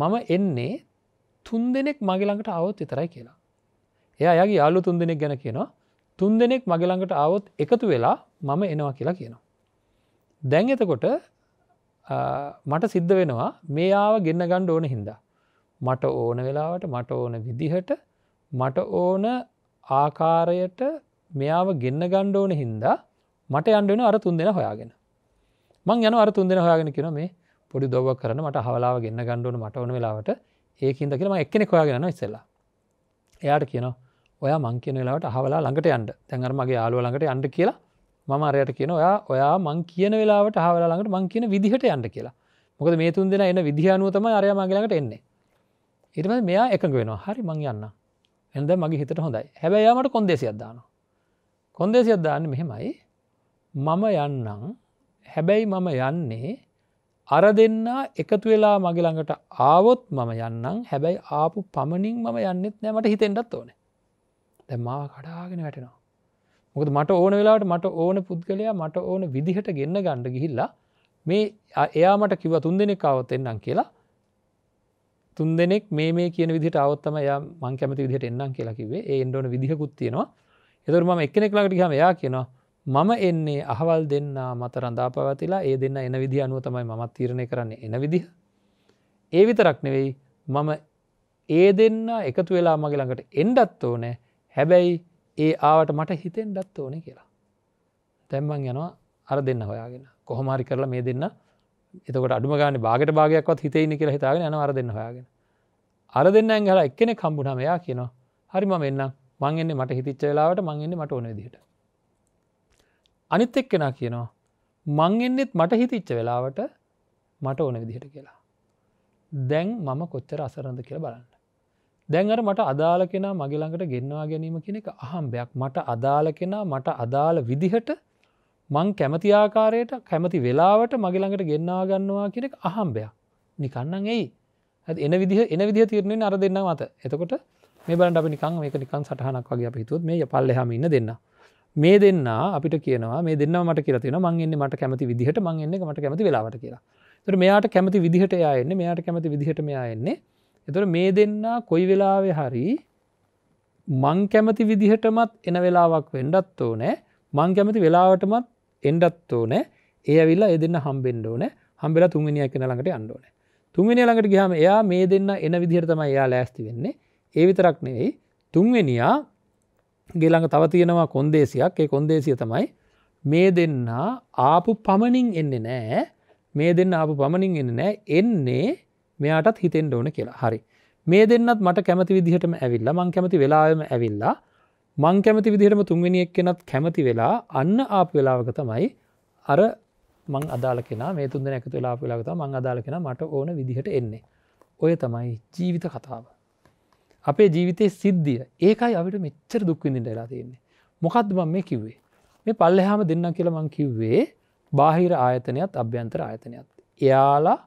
Speaker 1: මම එන්නේ තුන් දෙනෙක් මගේළඟට අවොත් විතරයි කියලා. එයා යගේ යාලු තුන් දෙනෙක් ගැන කියනවා තුන් දෙනෙක් මගළඟට අවොත් එකතු වෙලා මම එනවා කියලා කියනවා. දැන් එතකොට මට සිද්ධ වෙනවා මේයාව ගෙන්න්න ගණ්ඩ ඕන හින්දා. මට ඕන වෙලාවට මට ඕන විදිහට මට ඕන ආකාරයට මෙයාව ගෙන්න්න ගණ්ඩ ඕන හින්දා මට අන්ඩුවන අර තුන් දෙෙන හොයාගෙන. මං යන අර තුන් දෙෙන හොයාගෙන කියෙන මේ පොඩි දොව කරන මට හවලාව ගෙන්න්න ගණ්ඩුවන මට ඕන වෙලාවට ඒකින්ද කියෙනම එක්කෙනෙ කොයාගෙන ඉස්සෙල්ලා. එයාට කියනවා ඔය මං කියන වෙලාවට හවලා ළඟට අන්ඩ තැඟරමගේ යාලුව ළඟට අන්ඩ කියලා මම අරයට කියන ඔයා ඔයා මං කියන වෙලාට හාවලාළඟට මං කියන විදිහට යන්න කියලා මොකද මේ තුන් දෙෙන එන්න විදිහානුවතම අරය මගලට එන්නේ ඉටම මෙයා එකඟ වෙනවා හරි මං යන්න එද මගේ හිතට හොඳයි හැබැයියාමට කොන්දේසියක්දාන කොන්දේසියක්දාන්න මෙහෙමයි මම යන්නම් හැබැයි මම යන්නේ අර දෙන්න එකතු වෙලා මගේළඟට ආවොත් මම යන්නම් හැබැයි ආපු පමණින් මම යන්නෙත් නෑමට හිතෙන්ටත් ඕන දැ මාව කඩාගෙන වැටෙනවා මොකද මට ඕන වෙලාට මට ඕන පුද්ගලයා මට ඕන විදිහට ගෙන්න්න ගණ්ඩ ගිහිල්ලා මේ එයා මට කිව තුන් දෙනෙක් අවත් එන්නම් කියලා තුන් දෙනෙක් මේ මේ කියන විදිට අවත්තම ය මං කැමති විදිට එන්නම් කියලා කිවේ ඒ එන්ඩෝන විදිහකුත් තියෙනවා එතුර ම එකනෙක් ලඟට හම එයා කියෙනවා මම එන්නේ අහවල් දෙන්න මතරන්දා පවතිලා ඒ දෙන්න එන විදි අනුව තමයි මත් තීරණය කරන්නේ එන විදිහ. ඒ විතරක් නෙවෙයි මම ඒ දෙන්න එකතු වෙලා මගේ ළඟට එන්ඩත් ඕනෑ හැබැයි ඒ ආවට මට හිතෙන් ඩත් ඕන කියලා තැම්බන් යනවා අර දෙන්න හොයාගෙන කොහොමරි කරලා මේ දෙන්න එතකට අඩුම ගාන බාගට භාගයක්වත් හිතෙන කියලා හිතාගෙන යන අර දෙන්න හොයාගෙන අර දෙන්න ඇංහල එක්කෙන කම්බුණම එයා කියනවා හරිම මෙන්න මංගෙන්නේ මට හිතිච්ච වෙලාවට මංගෙන්නේ මට ඕන දිට අනිත් එක් කෙනා කියනවා මංගෙන්නෙත් මට හිතිච්ච වෙලාවට මට ඕන විදිහට කියලා දැන් මම කොච්චර අසරඳ කියලා බලන්න දැන්ර මට අදාල කෙනා මගේළඟට ගෙන්වා ගැනීම කෙනෙක අහම්බයක් මට අදාල කෙනා මට අදාළ විදිහට මං කැමති ආකාරයට කැමති වෙලාවට මගේළඟට ගෙන්වා ගන්නවා කෙනෙක් අහම්බයක් නිකන්නන් එයි ඇ එන විදිහ එන විදි තිරණය අර දෙන්න මත එතකොට මේ බලට අපි නිකං මේක නිකන් සටහනක් වගේ අපිතුත් මේ පල්ලහම ඉන්න දෙන්න මේ දෙන්න අපිට කියනවා මේ දෙන්න මට කියරතින මං එන්න මට කැමති විදිහට මං එන්න මට කැමති වෙලාවට කියලා මෙයාට කැමති විදිහට යායන්න මෙයාට කැමති විදිහට මෙයා එන්නේ එතොට මේ දෙන්න කොයි වෙලාවෙ හරි මං කැමති විදිහටමත් එන වෙලාවක් වෙන්ඩත් ඕනෑ මං කැමති වෙලාවටමත් එන්ඩත් ඕනෑ ඒ ඇවිල්ලා එදන්න හම්බෙන්ඩ ඕන හම්බෙලා තුන්ගනිිය කෙන ළඟට අන්ඩෝන තුන්ගනි ළඟට ගහම එයා මේ දෙන්න එන විදිහටම එයා ලෑස්ති වෙන්නේ ඒ විතරක් නෙවෙයි තුන්වෙනියා ගෙළඟ තව තියෙනවා කොන්දේසියක් ඒ කොන්දේසිය තමයි මේ දෙන්න ආපු පමණින් එන්නේ නෑ මේ දෙන්න ආපු පමණින් එන්න නෑ එන්නේ මෙයාටත් හිතෙන් ඕන කියලා හරි මේ දෙන්නත් මට කැමති විදිහටම ඇවිල්ලා මං කැමති වෙලාවම ඇවිල්ලා මං කැමති විදිහටම තුන්වෙනියක් කෙනත් කැමති වෙලා අන්න ආප වෙලාවක තමයි අර මං අදාල කෙන මේ තුන්ද නැකතු වෙලා වෙලාගත මං අදාල කෙන මට ඕන විදිහට එන්නේ ඔය තමයි ජීවිත කතාව අපේ ජීවිතය සිද්ධිය ඒකයි අපිට මෙච්චර දුක්විඳින්ට වෙලා තියෙන්නේ මොකක්ද මං මේ කිව්වේ මේ පල්ලෙහාම දෙන්න කියලා මං කිව්වේ බාහිර ආයතනයත් අභ්‍යන්තර ආයතනයත් එයාලා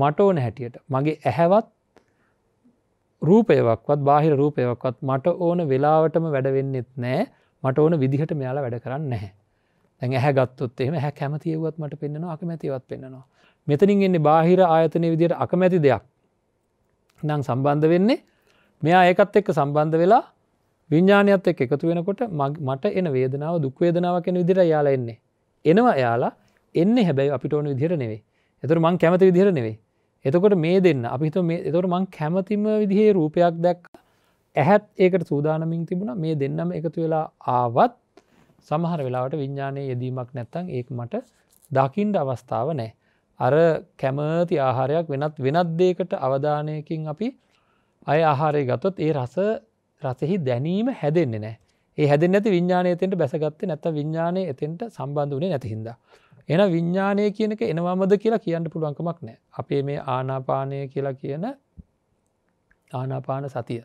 Speaker 1: මට ඕන හැටියට මගේ ඇහැවත් රූපයවක්වත් බාහිර රූපයවක්වත් මට ඕන වෙලාවටම වැඩවෙන්නෙත් නෑ මට ඕන විදිහට මෙයාලා වැඩ කරන්න නැහැ ඇ හැගත්තොත් එම හැ කැමතියවත් මට පෙන්න්නවා අකමැතිවත් පෙන්න්නවා මෙතනින් එන්නේ බාහිර ආයතනය විදියට අකමැති දෙයක් නං සම්බන්ධ වෙන්නේ මෙයා ඒකත් එක්ක සම්බන්ධ වෙලා විඤ්ඥානයත් එක් එකතු වෙනකොට මට එන වේදනාව දුක්වේදනාව කෙන විදිර යාලා එන්නේ. එනවා යාලා එන්න හැබැයි අපිට ඕන විදිර නෙවේ එතුර මං කැමති විදිර නෙවේ එතකොට මේ දෙන්න අපිත එතොට මං කැමතිම විදිහේ රූපයක් දැක් ඇහැත් ඒකට සූදානමින් තිබුණ මේ දෙන්නම එකතු වෙලා ආවත් සමහර වෙලාට විඤ්ඥානය යෙදීමක් නැත්තං ඒක මට දකිින්ට අවස්ථාව නෑ. අර කැමති ආහාරයක් වෙනත් වෙනත් දේකට අවධානයකින් අපි අය ආහාරය ගතොත් ඒ රස රසෙහි දැනීම හැදෙන්නේ නෑ ඒ හැදෙන් ඇති විඤ්ඥානයතෙන්ට බැසගත්ත නැත විඤ්ඥානය එතෙන්ට සම්බන්ධ වනේ නැතිහින්දා. එන විඤ්ඥානය කියනක එනවාමද කියලා කියන්න පුළුවන්කමක් නෑ අපේ මේ ආනාපානය කියලා කියන ආනාපාන සතිය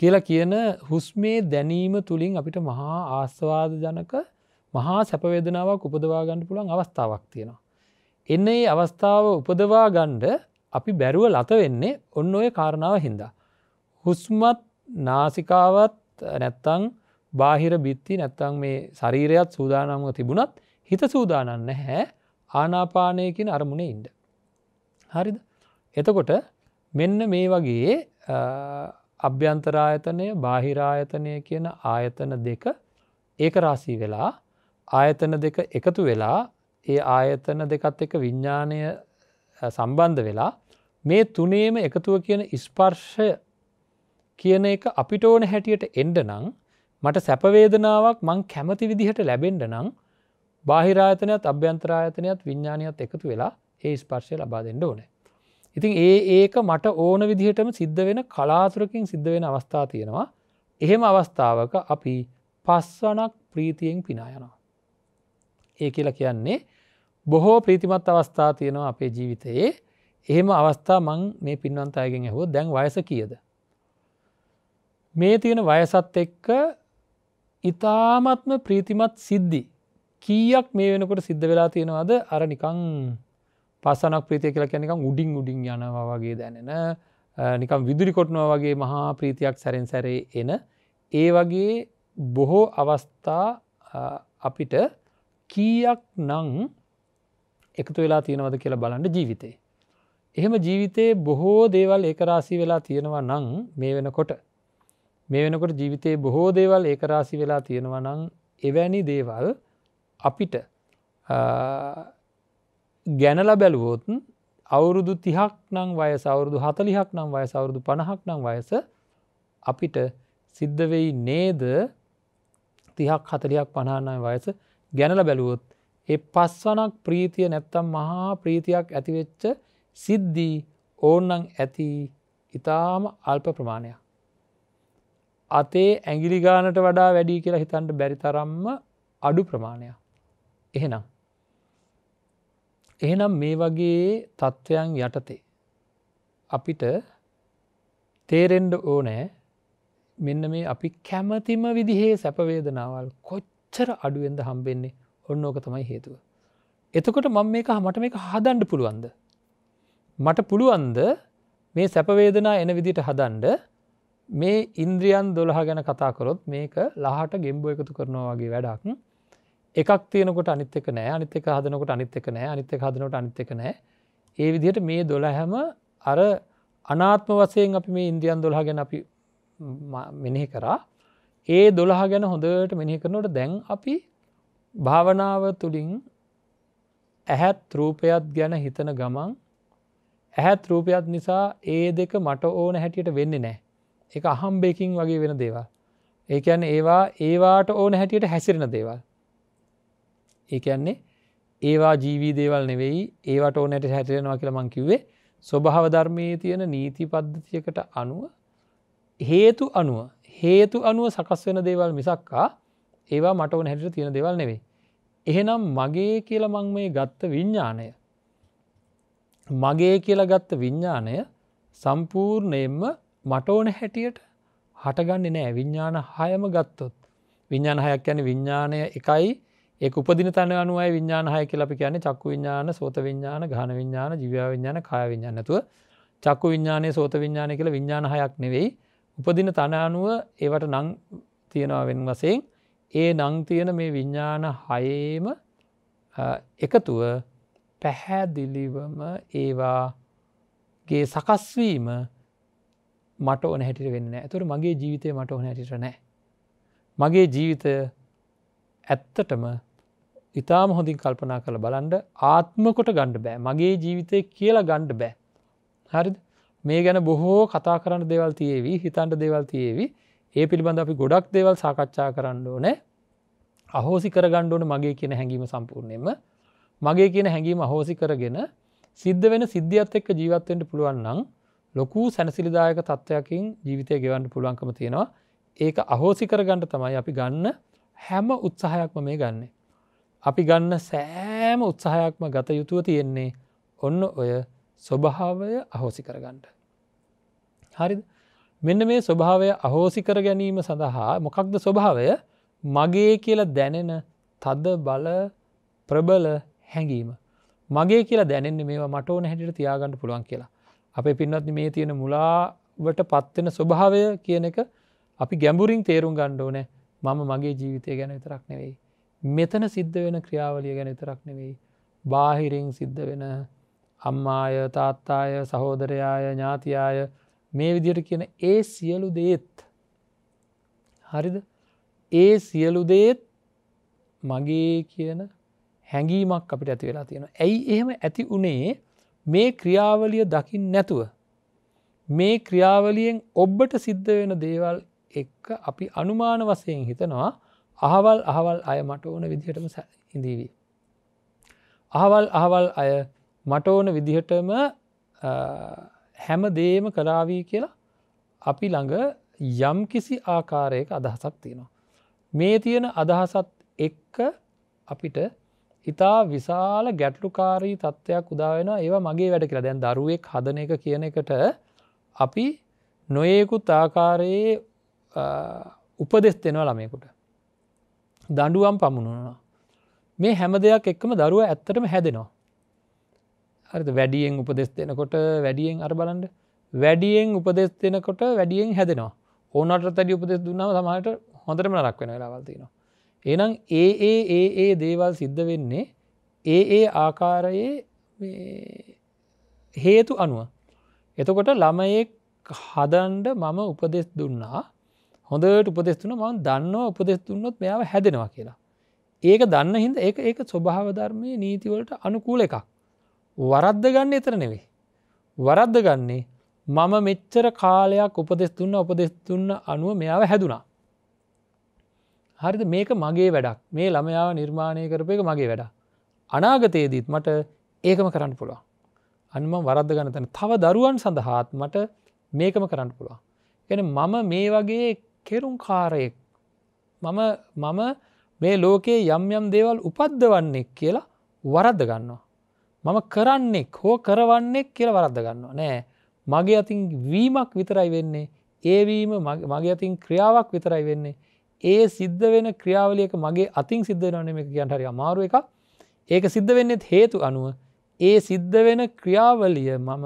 Speaker 1: කියලා කියන හුස්මේ දැනීම තුළින් අපිට මහා ආස්වාද ජනක මහා සැපවේදනාවක් උපදවාගන්න පුළන් අවස්ථාවක් තියෙනවා. එන්න ඒ අවස්ථාව උපදවා ගණ්ඩ අපි බැරුව ලත වෙන්නේ ඔන්න ඔය කාරණාව හින්දා. හුස්මත් නාසිකාවත් නැත්තං බාහිර බිත්ති නැත්තං මේ ශරීරයත් සූදානම්ව තිබුණත් හිත සූදානන්න නැහැ ආනාපානයකින් අරමුණේ ඉන්ඩ. හරිද එතකොට මෙන්න මේ වගේ අභ්‍යන්තරායතනය බාහිරායතනය කියන ආයතන දෙක ඒක රාසී වෙලා ආයතන දෙක එකතු වෙලා ඒ ආයතන දෙකත් එක විඤ්ඥානය සම්බන්ධ වෙලා මේ තුනේම එකතුව කියන ඉස්පර්ෂය කියන එක අපිට ඕන හැටියට එන්ඩ නං මට සැපවේදනාවක් මං කැමති විදිහට ලැබෙන්ඩ නං බාහිරායතනයත් අභ්‍යන්තරායතනයත් විඤ්ඥානයත් එකතු වෙලා ඒ ස්පර්ශය ලබා දෙන්න ඕනේ. ඉතින් ඒ ඒක මට ඕන විදිහටම සිද්ධ වෙන කලාතුරකින් සිද්ධ වෙන අවස්ථා තියෙනවා එහෙම අවස්ථාවක අපි පස්වනක් ප්‍රීතියෙන් පිනායනවා. ඒ කියලා කියන්නේ බොහෝ ප්‍රීතිමත් අවස්ථා තියෙනවා අපේ ජීවිතයේ එහෙම අවස්ථා මං මේ පින්වන්ත අයගෙන් ඇහෝ දැන් වයස කියද. මේ තියෙන වයසත් එක්ක ඉතාමත්ම ප්‍රීතිමත් සිද්ධි කීයක් මේ වෙනකොට සිද්ධ වෙලා තියෙනවාද අර නිකං පසනක් ප්‍රීතිය කියලා කැනිකම් උඩින් උඩින් යනවා වගේ දැනෙන නිකම් විදුරිකොටනවා වගේ මහා ප්‍රීතියක් සැරෙන් සැරේ එන ඒ වගේ බොහෝ අවස්ථා අපිට කීයක් නං එකතු වෙලා තියෙනවද කියලා බලන්න ජීවිතේ. එහෙම ජීවිතයේ බොහෝ දේවල් ඒකරාසි වෙලා තියෙනවා නං මේ වෙනකොට මේ වෙනකොට ජීවිතයේ බොහෝ දේවල් ඒකරාසි වෙලා තියෙනවා නං එවැනි දේවල් අපිට ගැනල බැලුවෝතුන් අවුරුදු තිහක් නං වය සවුරුදු හතලිහක් නම් වය සවුරුදු පණහක් නම් වයස අපිට සිද්ධවෙයි නේද තිහක් හතලියක් පණහනය වයස ගැනල බැලුවොත් ඒ පස්වනක් ප්‍රීතිය නැත්තම් මහා ප්‍රීතියක් ඇතිවෙච්ච සිද්ධී ඕන්නං ඇති ඉතාම අල්ප ප්‍රමාණයක්. අතේ ඇගිලිගානට වඩා වැඩි කියලා හිතන්ට බැරිතරම්ම අඩු ප්‍රමාණයක්. එහෙනම්. එහෙනම් මේ වගේ තත්ත්වයන් යටතේ. අපිට තේරෙන්ඩ ඕනෑ මෙන්න මේ අපි කැමතිම විදිහේ සැපවේදනාවල් කොච්චර අඩුවෙන්ද හම්බෙන්නේ ඔන්න ඕක තමයි හේතුව. එතකොට මං මේක හමට මේක හදන්ඩ පුළුවන්ද. මට පුළුවන්ද මේ සැපවේදනා එන විදිට හදන්ඩ මේ ඉන්ද්‍රියන් දොළහ ගැන කතා කරොත් මේක ලහට ගෙම්බෝ එකතු කරනවා වගේ වැඩක් එකක් තියෙනකොට අනිත් එක නෑ අනිත් එක හදනකොට අනිත් එක නෑ අනිත් එක හදනට අනිත් එක නෑ ඒ විදිහට මේ දොළහැම අර අනාත්ම වසයෙන් අපි මේ ඉන්දියන් දොළහ ගැන අපි මෙනෙහි කරා ඒ දොළහ ගැන හොඳට මෙනිහි කරනට දැන් අපි භාවනාව තුළින් ඇහැත් රූපයත් ගැන හිතන ගමන් ඇහැත් රූපයත් නිසා ඒ දෙක මට ඕන හැටියට වෙන්න නෑ එක අහම්බේකින් වගේ වෙන දේවල් ඒකැන් ඒවා ඒවාට ඕන හැටියට හැසිරෙන දේවල් ඒකන්නේ ඒවා ජීවී දේවල් නෙවෙයි ඒවට ඕනැට හැටරෙනවා කියල මංකිවේ ස්වභාව ධර්මයේ තියෙන නීති පද්ධතියකට අනුව හේතු අනුව හේතු අනුව සකස් වෙන දේවල් මිසක්කා ඒවා මට ඕන හැට තියෙන දෙවල් නෙවෙයි එහෙනම් මගේ කියල මං මේ ගත්ත විඤ්ඥානය මගේ කියල ගත්ත විඤ්ඥානය සම්පූර්ණයෙන්ම මට ඕන හැටියට හටගන්නේ නෑ විඤ්ඥාන හයම ගත්තොත් විඤ්ඥාන හයක් යැන විඤ්ඥානය එකයි ඒ උපදින තන අනුවයි විඤ්ඥානහය කියලපි කියන්නේ චක්කු විඤ්ඥාන සෝත විඤ්ඥාන ගාන විඤ්ඥාන ජිව්‍යා විඤ්ඥාන කාය විඤ්ඥන්නතුව චක්කු විඤ්ඥානය සෝත විඤ්ඥාන කියල විඤ්ඥානහයක් නෙවෙයි උපදින තන අනුව ඒවට නං තියෙනවෙන් වසයෙන් ඒ නං තියෙන මේ විඤ්ඥාන හයේම එකතුව පැහැදිලිවම ඒවාගේ සකස්වීම මට ඕන හැටිට වෙන්න ඇතුර මගේ ජීවිතය මට ඕන හැටිට නෑ. මගේ ජීවිතය ඇත්තටම ඉතාම හොඳින් කල්පනා කළ බලන්ඩ ආත්මකොට ගණ්ඩ බෑ මගේ ජීවිතය කියලා ගණ්ඩ බෑ. හරි මේ ගැන බොහෝ කතා කරන්න දෙවල් තියේවී හිතන්ට දෙවල් තියේවි ඒ පිළිබඳ අපි ගොඩක් දෙවල් සාකච්ඡා කරන්න ඕනෑ අහෝසි කරගණ්ඩ ඕන මගේ කියන හැඟීම සම්පූර්ණයම මගේ කියන හැඟීම අහෝසි කරගෙන සිද්ධ වෙන සිද්ධියත් එක්ක ජීවත්වෙන්ට පුළුවන්නම් ලොකු සැනසිලිදායක තත්ත්වයකින් ජීවිතය ගෙවන්ට පුළුවන්කම තියෙනවා ඒක අහෝසි කරගණ්ඩ තමයි අපි ගන්න හැම උත්සාහයක්ම මේ ගන්නේ අපි ගන්න සෑම උත්සාහයක්ම ගත යුතුව තියෙන්නේ ඔන්න ඔය ස්වභාවය අහෝසි කරගන්නට. හරි මෙන්න මේ ස්වභාවය අහෝසි කර ගැනීම සඳහා මොකක්ද ස්වභාවය මගේ කියල දැනෙන තද බල ප්‍රබල හැඟීම. මගේ කියලා දැනෙන්නේ මේවා මට ඕන හැටිට තියාගන්න පුළුවන් කියලා. අපේ පින්වත්න මේ තියෙන මුලාවට පත්වෙන ස්වභාවය කියන එක අපි ගැඹුරින් තේරුම් ගණ්ඩෝනෑ මම මගේ ජීවිතය ගැන විතරක් නෙවෙයි. මෙතන සිද්ධ වෙන ක්‍රියාවලිය ගැන තරක් නෙවෙයි බාහිරින් සිද්ධ වෙන අම්මාය තාත්තාය සහෝදරයාය ඥාතියාය මේ විදියට කියන ඒ සියලු දේත් හරිද ඒ සියලු දේත් මගේ කියන හැඟීමක් අපිට ඇති වෙලා තියෙන ඇයි එහෙම ඇති වනේ මේ ක්‍රියාවලිය දකිින් නැතුව මේ ක්‍රියාවලියෙන් ඔබ්බට සිද්ධ වෙන දේවල් එක්ක අපි අනුමාන වසයෙන් හිතනවා අහවල් අහවල් අය මට ඕන විදිහටම හිදීවී. අහවල් අහවල් අය මට ඕන විදිහටම හැම දේම කරාවී කියලා අපි ළඟ යම් කිසි ආකාරයක අදහසක් තියෙනවා. මේ තියෙන අදහසත් එක්ක අපිට ඉතා විශාල ගැටලුකාරී තත්ත්වයක් උදාවෙන ඒවා මගේ වැඩ කියලා දැන් දරුවෙක් හදන එක කියන එකට අපි නොයෙකුත් ආකාරයේ උපදෙස් දෙෙනවා ළමයකුට දඩුවම් පමුණුනවා. මේ හැම දෙයක් එක්කම දරුව ඇත්තටම හැදෙනවා. හරිද වැඩියෙන් උපදෙස් දෙනකොට වැඩියෙන් අර බලන්ඩ වැඩියෙන් උපදෙස් දෙනකොට වැඩියෙන් හැදෙනවා ඕනට තැඩි උපදෙස් දුන්නාව සමහට හොඳටම නරක් වෙන වෙලාවල්තිනවා. ඒනම් ඒ ඒ ඒ ඒ දේවල් සිද්ධ වෙන්නේ ඒ ඒ ආකාරයේ හේතු අනුව. එතකොට ළමයෙක් හදන්ඩ මම උපදෙස් දුන්නා හොඳට උපදෙස්තුන මං දන්න උපදෙස් දුන්නොත් මෙයාව හැදෙනවා කියලා. ඒක දන්න හින්ද ඒ ඒක ස්වභාවධර්මය නීතිවලට අනුකූල එකක්. වරද්ද ගන්න එතර නෙවේ. වරද්ද ගන්නේ මම මෙච්චර කාලයක් උපදෙස් දුන්න උපදෙස් දුන්න අනුව මෙයාව හැදුනා. හරිද මේක මගේ වැඩක් මේ ළමයාව නිර්මාණය කරප එක මගේ වැඩ. අනාගතයේදීත් මට ඒකම කරන්න පුළුවන්. අන්ම වරද්ද ගන්න තන තව දරුවන් සඳහාත් මට මේකම කරන්න පුළුවන්. එන මම මේ වගේ කෙරුම්කාරයෙක් මම මම මේ ලෝකයේ යම් යම් දේවල් උපද්ද වන්නෙක් කියලා වරද්ද ගන්නවා. මම කරන්නෙක් හෝ කරවන්නෙක් කියල වරද්ද ගන්නවා නෑ මගේ අතින් වීමක් විතරයි වෙන්නේ ඒවීම මගේ අතින් ක්‍රියාවක් විතරයි වෙන්නේ ඒ සිද්ධ වෙන ක්‍රියාවලියක මගේ අතින් සිද්ධ නොනෙම කියන්ටරි අමාරුව එක ඒක සිද්ධ වෙන්නෙත් හේතු අනුව ඒ සිද්ධ වෙන ක්‍රියාවලිය මම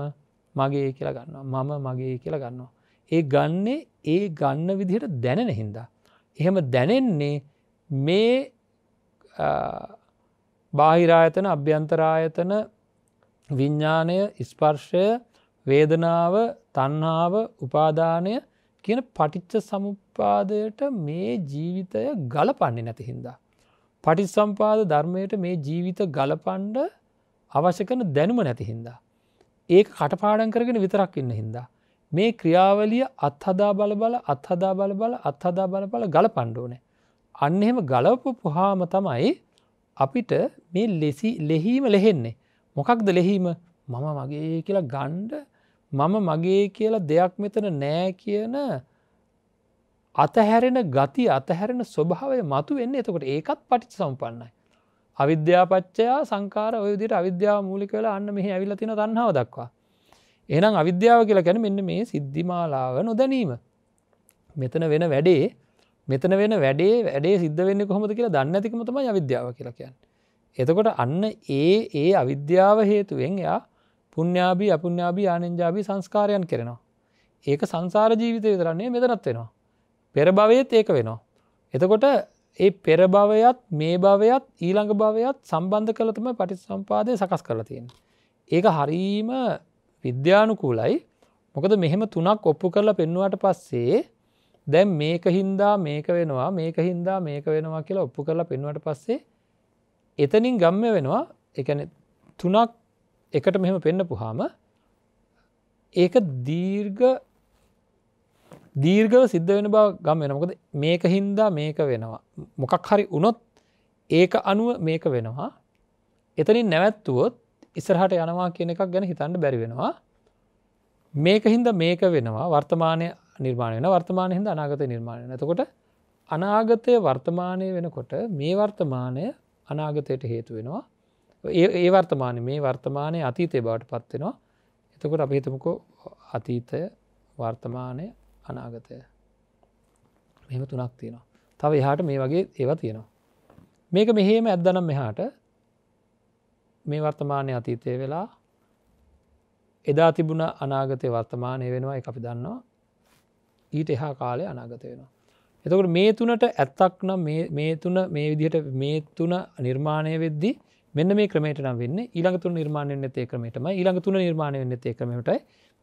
Speaker 1: මගේ කියලා ගන්නවා මම මගේ කියලා ගන්නවා ඒ ගන්නේ ඒ ගන්න විදිහට දැනෙන හින්දා. එහෙම දැනෙන්නේ මේ බාහිරායතන අභ්‍යන්තරායතන විඤ්ඥානය ඉස්පර්ශය වේදනාව තන්නාව උපාදානය කියන පටිච්ච සමුපාදයට මේ ජීවිතය ගලපන්නේ නැති හින්දා. පටිස් සම්පාද ධර්මයට මේ ජීවිත ගලපන්ඩ අවශ්‍යකන දැනුම නැති හින්දා. ඒක කටපාඩන් කරගෙන විතරක් ඉන්න හින්දා. මේ ක්‍රියාවලිය අත්හදා බල බල අත්හදා බල බල අත්හදා බල බල ගල පණ්ඩුවනේ. අන්න එහෙම ගලපු පුහාම තමයි අපිට මේ ලෙසි ලෙහීම ලෙහෙන්නේ. මොකක්ද ලෙහීම මම මගේ කියලා ගණ්ඩ මම මගේ කියලා දෙයක් මෙතන නෑ කියන අතහැරෙන ගති අතහැරෙන ස්වභාවය මතු වෙන්න එතකොට ඒකත් පටිච සම්පන්නයි. අවිද්‍යාපච්චයා සංකාර ඔයදිට අවිද්‍යා මූලි කලා අන්න මෙහි ඇවිල තින දන්නාව දක්වා. එනම් අවිද්‍යාව කියලා ගැන මෙන්න මේ සිද්ධිමාලාව නොදැනීම. මෙතන වෙන වැඩේ මෙතන වෙන වැඩේ වැඩේ සිද්ධ වෙන්න කොහොමද කියලා දන්න ඇතිකමතම අවිද්‍යාව කියලා කියන්න. එතකොට අන්න ඒ ඒ අවිද්‍යාව හේතුවෙන් එයා පුුණ්ඥාබී අපපුුණ්ඥාබී ආනෙන්ජාබී සංස්කාරයන් කරනවා. ඒක සංසාර ජීවිතය විතරන්නේ මෙතනත් වෙනවා. පෙරභවයත් ඒක වෙනවා. එතකොට ඒ පෙරභවයත් මේ භවයත් ඊළඟ භවයත් සම්බන්ධ කළතම පටිත් සම්පාදය සකස් කරලා තියෙන. ඒක හරීම විද්‍යානුකූලයි මොකද මෙහෙම තුනක් ඔප්පු කරලා පෙන්නුවට පස්සේ දැන් මේක හින්දා මේක වෙනවා මේක හින්දා මේක වෙනවා කියලා ඔප්පු කරලා පෙන්වට පස්සේ එතනින් ගම්ම වෙනවා එකන තුනක් එකට මෙහෙම පෙන්න පුහාම ඒක දීර්ග දීර්ගව සිද්ධ වෙන බව ගම් වෙනමකද මේක හින්දා මේක වෙනවා මොකක් හරි වනොත් ඒක අනුව මේක වෙනවා එතනින් නැවැත්තුවොත් ඉස්සරහට යනවා කියන එකක් ගැන හිතන්න බැරිවෙනවා මේක හින්ද මේක වෙනවා වර්තමානය නිර්මාණය වෙන වර්තමානය හිද අනාගත නිර්මාණය නැතකොට අනාගතය වර්තමානය වෙනකොට මේ වර්තමානය අනාගතයට හේතු වෙනවා ඒ වර්තමාන මේ වර්තමානය අතීතය බවට පත්වෙනවා එතකොට අපිහිතමකෝ අතීතය වර්තමානය අනාගතය මෙම තුනක් තියෙනවා තව එහාට මේ වගේ ඒවා තියෙනවා මේක මෙහෙම ඇත්දනම් මෙහාට මේ වර්තමානය අතීතය වෙලා එදා තිබුණ අනාගතය වර්තමානය වෙනවා එක අපි දන්නවා ඊට එහා කාලය අනාගත වෙනවා. එතකට මේ තුනට ඇත්තක් නම් මේ තුන මේ විදිහට මේ තුන නිර්මාණය වෙද්දි මෙන්න මේ ක්‍රමට නම් වෙන්න ඊළඟතුර නිර්මාණය වෙන්න ඒ ක්‍රමටම ඊළඟතුන නිර්මාණය වෙන්න ඒ ක්‍රමට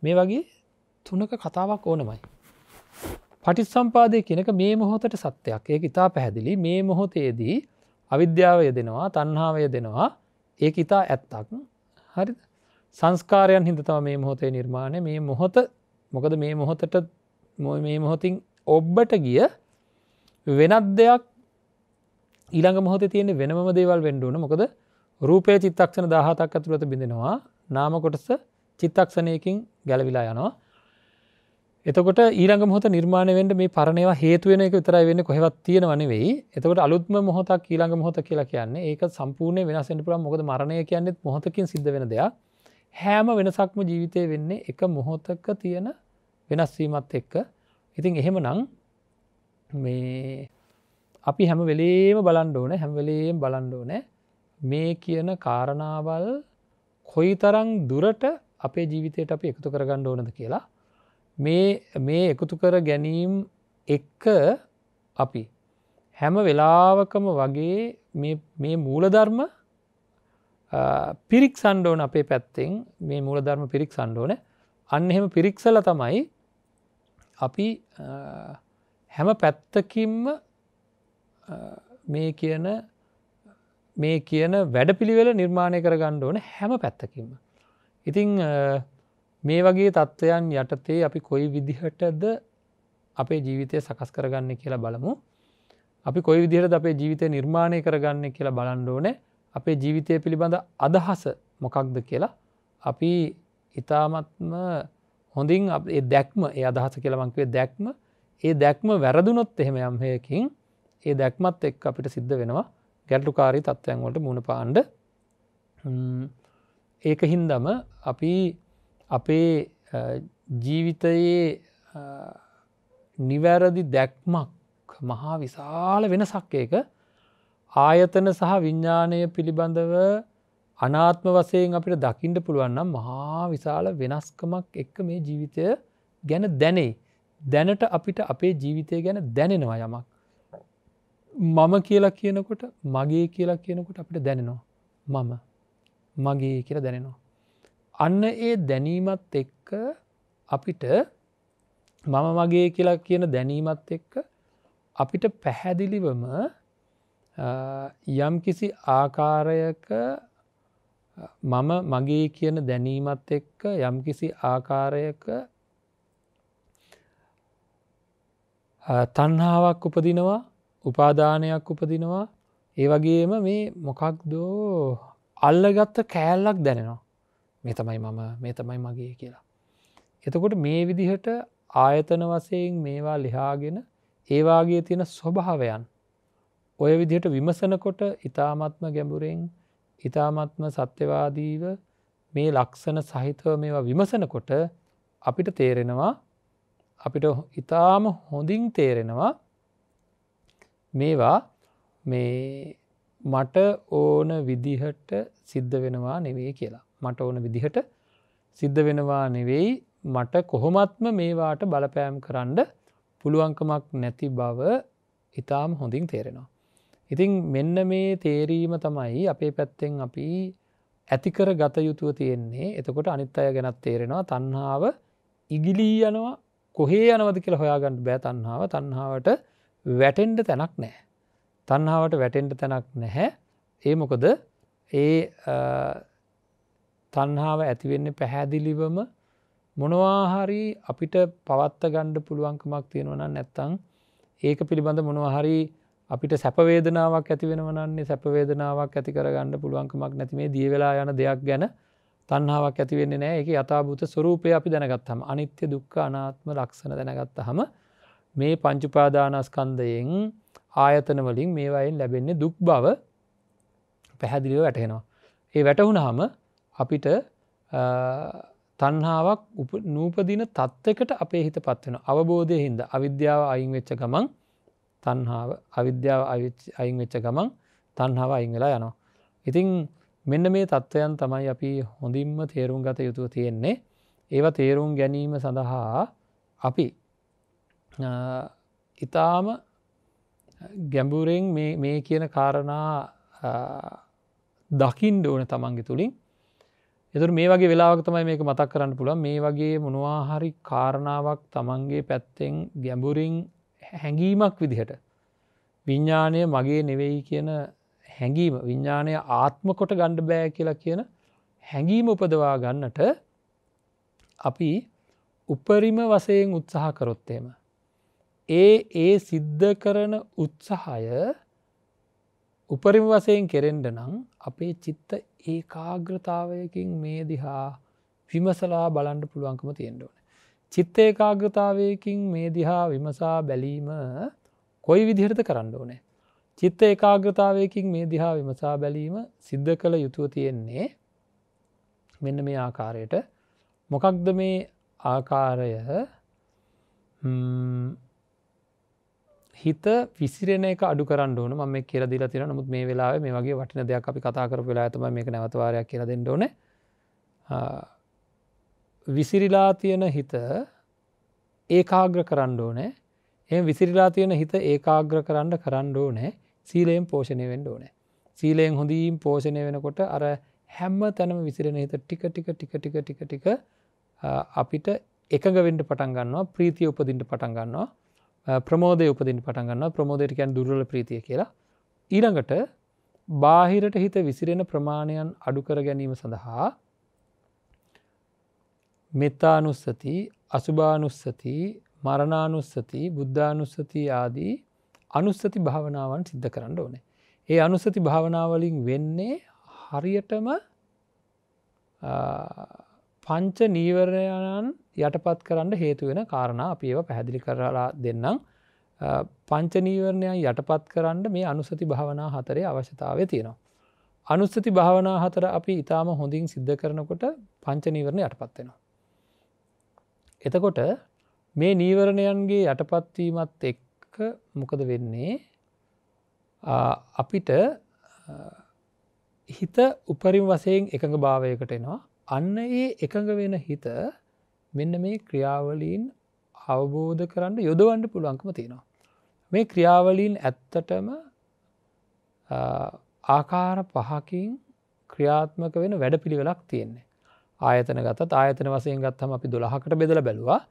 Speaker 1: මේ වගේ තුනක කතාවක් ඕනමයි. පටිස් සම්පාදය කියනක මේ මොහොතට සත්‍යයක් ඒක ඉතා පැහැදිලි මේ මොහොතේදී අවිද්‍යාවය දෙනවා තන්හාාවය දෙනවා ඒක ඉතා ඇත්තක් හරි සංස්කාරයන් හිදතම මේ මොහොතේ නිර්මාණය මේ මොහොත මොකද මේ මොහොතට මේ මොහොතින් ඔබ්බට ගිය වෙනත් දෙයක් ඊළඟ මොහොත තියෙන වෙනම දේවල් වෙන්ඩුවන මොකද රූපය චිත්තක්ෂණ දහතක් ඇතුළට බිඳෙනවා නාමකොටස චිත්තක්ෂණයකින් ගැලවිලා යනවා එතකොට ඊරඟ මොහොත නිර්මාණය වෙන්ට මේ පරණවා හේතුවෙන එක විතරයි වෙන්න කොහෙවත් තියෙනවනවෙයි එතකොට අලුත්ම මොහොතක් ඊළඟ මොහොත කියලා කියන්නේ ඒක සම්පූර්ණය වෙනසෙන්ට පුළ මොකද මරණය කියන්නෙත් මොහොතකින් සිද්ධ වෙන දෙයක් හෑම වෙනසක්ම ජීවිතය වෙන්නේ එක මොහොතක තියෙන වෙනස්වීමත් එක්ක ඉතින් එහෙම නං මේ අපි හැම වෙලේම බලන්ඩ ඕන හැම්වලේම් බලන්ඩ ඕනෑ මේ කියන කාරණාවල් කොයි තරං දුරට අපේ ජීවිතයට අපි එකතු කරගණ්ඩ ඕනද කියලා මේ මේ එකතු කර ගැනීම් එක්ක අපි හැම වෙලාවකම වගේ මේ මූලධර්ම පිරික් සන්ඩෝන අපේ පැත්තෙන් මේ මූලධර්ම පිරික් සන්ඩෝන අන්න එහෙම පිරික්සල තමයි අපි හැම පැත්තකින්ම මේ කියන මේ කියන වැඩ පිළිවෙල නිර්මාණය කර ගණ්ඩ ඕන හැම පැත්තකින්ම. ඉතිං මේ වගේ තත්ත්වයන් යටතේ අපි කොයි විදිහටද අපේ ජීවිතය සකස් කරගන්න කියලා බලමු අපි කොයි විදිහට අපේ ජීවිතය නිර්මාණය කරගන්න කියලා බලන්ඩෝනේ අපේ ජීවිතය පිළිබඳ අදහස මොකක්ද කියලා අපි ඉතාමත්ම හොඳින් ඒ දැක්ම ඒ අදහස කියලමංකවේ දැක්ම ඒ දැක්ම වැරදුනොත් එහෙම යම්හයකින් ඒ දැක්මත් එක් අපිට සිද්ධ වෙනවා ගැටලුකාරී තත්ත්වයන්වලට මුණ පාන්්ඩ ඒක හින්දම අපි අපේ ජීවිතයේ නිවැරදි දැක්මක් මහා විශාල වෙනසක් එක ආයතන සහ විඤ්ඥානය පිළිබඳව අනාත්ම වසයෙන් අපිට දකිින්ට පුළුවන්නම් මහා විශාල වෙනස්කමක් එක්ක මේ ජීවිතය ගැන දැනේ දැනට අපිට අපේ ජීවිතය ගැන දැනෙනවා යමක්. මම කියලා කියනකොට මගේ කියලා කියනකොට අපිට දැනෙනවා. මම මගේ කියලා දැනෙනවා. අන්න ඒ දැනීමත් එක්ක අපිට මම මගේ කියලා කියන දැනීමත් එක්ක අපිට පැහැදිලිවම යම් කිසි ආකාරයක මම මගේ කියන දැනීමත් එක්ක යම් කිසි ආකාරයක තන්හාාවක් උපදිනවා උපාදානයක් උපදිනවා ඒ වගේම මේ මොකක් දෝ අල්ලගත්ත කෑල්ලක් දැනෙනවා මේ තමයි මම මේ තමයි මගේ කියලා. එතකොට මේ විදිහට ආයතන වසයෙන් මේවා ලිහාගෙන ඒවාගේ තියෙන ස්වභාවයන් ඔය විදිහට විමසනකොට ඉතාමත්ම ගැඹුරෙන් ඉතාමත්ම සත්‍යවාදීව මේ ලක්ෂණ සහිතව මේවා විමසනකොට අපිට තේරෙනවා අපිට ඉතාම හොඳින් තේරෙනවා මේවා මේ මට ඕන විදිහට සිද්ධ වෙනවා නෙවේ කියලා. මට ඕන විදිහට සිද්ධ වෙනවා නෙවෙයි මට කොහොමත්ම මේවාට බලපෑම් කරන්න පුළුවන්කමක් නැති බව ඉතාම හොඳින් තේරෙනවා. ඉතිං මෙන්න මේ තේරීම තමයි අපේ පැත්තෙන් අපි ඇතිකර ගත යුතුව තියෙන්නේ එතකොට අනිත් අය ගැනත් තේරෙනවා තන්හාාව ඉගිලී යනවා කොහේ යනවද කියලා හොයාගන්න බෑ තන්හාාව තන්හාාවට වැටෙන්ඩ තැනක් නෑ. තන්හාාවට වැටෙන්ඩ තැනක් නැහැ ඒ මොකද ඒ තන්හාාව ඇතිවෙන්නේ පැහැදිලිවම මොනවාහරි අපිට පවත්ත ගණ්ඩ පුළුවන්කමක් තියෙනවන නැත්තං ඒක පිළිබඳ මොනවාහරි අපිට සැපවේදනාවක් ඇතිවෙනවනන්නේ සැපවේදනාවක් ඇති කරගන්න පුළුවන්කමක් නැතිමේ දියවෙලා යන දෙයක් ගැන තන්හාාවක් ඇතිවෙන්නේ නෑ එක අතාභූත ස්වරූපය අපි දැනගත්හම අනිත්‍ය දුක්ක අනාත්ම ලක්ෂණ දැනගත්ත හම මේ පංචුපාදානස්කන්දයෙන් ආයතනවලින් මේවයින් ලැබෙන්නේ දුක් බව පැහැදිලිව වැටහෙනවා. ඒ වැටහුණහම අපිට තන්හාාවක් උප නූපදින තත්ත්වකට අපේ හිත පත්වෙන අවබෝධය හින්ද අවිද්‍යාව අයින් වෙච්ච ගමන් තන්හාාව අවිද්‍යාව අයින් වෙච්ච ගමන් තන්හාව අයිංවෙලා යනවා. ඉතිං මෙන්න මේ තත්ත්වයන් තමයි අපි හොඳින්ම තේරුම් ගත යුතුව තියෙන්නේ ඒවා තේරුම් ගැනීම සඳහා අපි ඉතාම ගැඹුරෙන් මේ කියන කාරණා දකිින් ඕන තමන්ගි තුළින් එතුර මේ වගේ වෙලාවක් තමයි මේක මතක් කරන්න පුළුව මේ වගේ මොනවාහරි කාරණාවක් තමන්ගේ පැත්තෙන් ගැඹුරින් හැඟීමක් විදිහට විඤ්ඥානය මගේ නෙවෙයි කියන හැඟීම විඤ්ඥානය ආත්ම කොට ගණ්ඩ බෑ කියලා කියන හැඟීම උපදවා ගන්නට අපි උපරිම වසයෙන් උත්සාහ කරොත්තේම. ඒ ඒ සිද්ධ කරන උත්සාහය උපරිම වසයෙන් කෙරෙන්ඩ නම් අපේ චිත්ත ඒ කාග්‍රතාවයකින් මේ දිහා විමසලා බලන්ඩ පුළුවන්කම තියෙන්ඩෝන. චිත්ත ඒකාග්‍රතාවයකින් මේ දිහා විමසා බැලීම කොයි විදිහරත කරන්න ඕනේ. චිත්ත ඒකාග්‍රතාවයකින් මේ දිහා විමසා බැලීම සිද්ධ කළ යුතුව තියෙන්නේ මෙන්න මේ ආකාරයට මොකක්ද මේ ආකාරය හිත විසිරෙන එක අඩු කරන්න ඕන ම කියර දිලා තින නමුත් මේ වෙලාව මේ වගේ වටින දෙයක් අපි කතා කර වෙලා ඇතම මේක නැවතවාරයක් කියර දෙන්න ඕන විසිරිලා තියෙන හිත ඒකාග්‍ර කරන්න ඕනෑ එ විසිරිලා තියෙන හිත ඒකාග්‍ර කරන්න කරන්න ඕනෑ සීලයෙන් පෝෂණය වෙන්න ඕනෑ සීලයෙන් හොඳීම් පෝෂණය වෙනකොට අර හැම්ම තැනම විසිරෙන හිත ටික ටික ටික ටික ටික ටික අපිට එකගවෙන්ට පටන් ගන්නවා ප්‍රීතිය උපදින්ට පටන් ගන්නවා ප්‍රමෝදය උපදින් පටන්ගන්න ප්‍රමෝදයටකැන් දුර්ල ප්‍රීතිය කියලා ඊළඟට බාහිරට හිත විසිරෙන ප්‍රමාණයන් අඩුකර ගැනීම සඳහා මෙත්තානුස්සති අසුභානුස්සති මරණානුස්සති බුද්ධානුස්සති ආදී අනුස්සති භාවනාවන් සිද්ධ කරන්න ඕනේ. ඒ අනුස්සති භාවනාවලින් වෙන්නේ හරියටම පංච නීවරණයන් යටපත් කරන්න හේතු වෙන කාරණ අපි ඒව පැහැදිලි කරලා දෙන්නම් පංචනීවරණයන් යටපත් කරන්න මේ අනුසති භාවනා හතරේ අවශ්‍යතාව තියෙනවා. අනුස්සති භාවනා හතර අපි ඉතාම හොඳින් සිද්ධ කරනකොට පංචනීවරණ යටපත්වෙනවා. එතකොට මේ නීවරණයන්ගේ යටපත්වීමත් එක්ක මොකද වෙන්නේ අපිට හිත උපරිම් වසයෙන් එකඟ භාවයකට එනවා අන්න ඒ එකඟ වෙන හිත මෙන්න මේ ක්‍රියාවලීන් අවබෝධ කරන්න යොදවන්ඩ පුළුවන්කම තියෙනවා. මේ ක්‍රියාවලීන් ඇත්තටම ආකාර පහකින් ක්‍රියාත්මක වෙන වැඩ පිළිවෙලක් තියෙන්නේ. ආයතන ගතත් ආයතන වසයෙන් ගත්හම අපි දොළහකට බෙදල බැලවා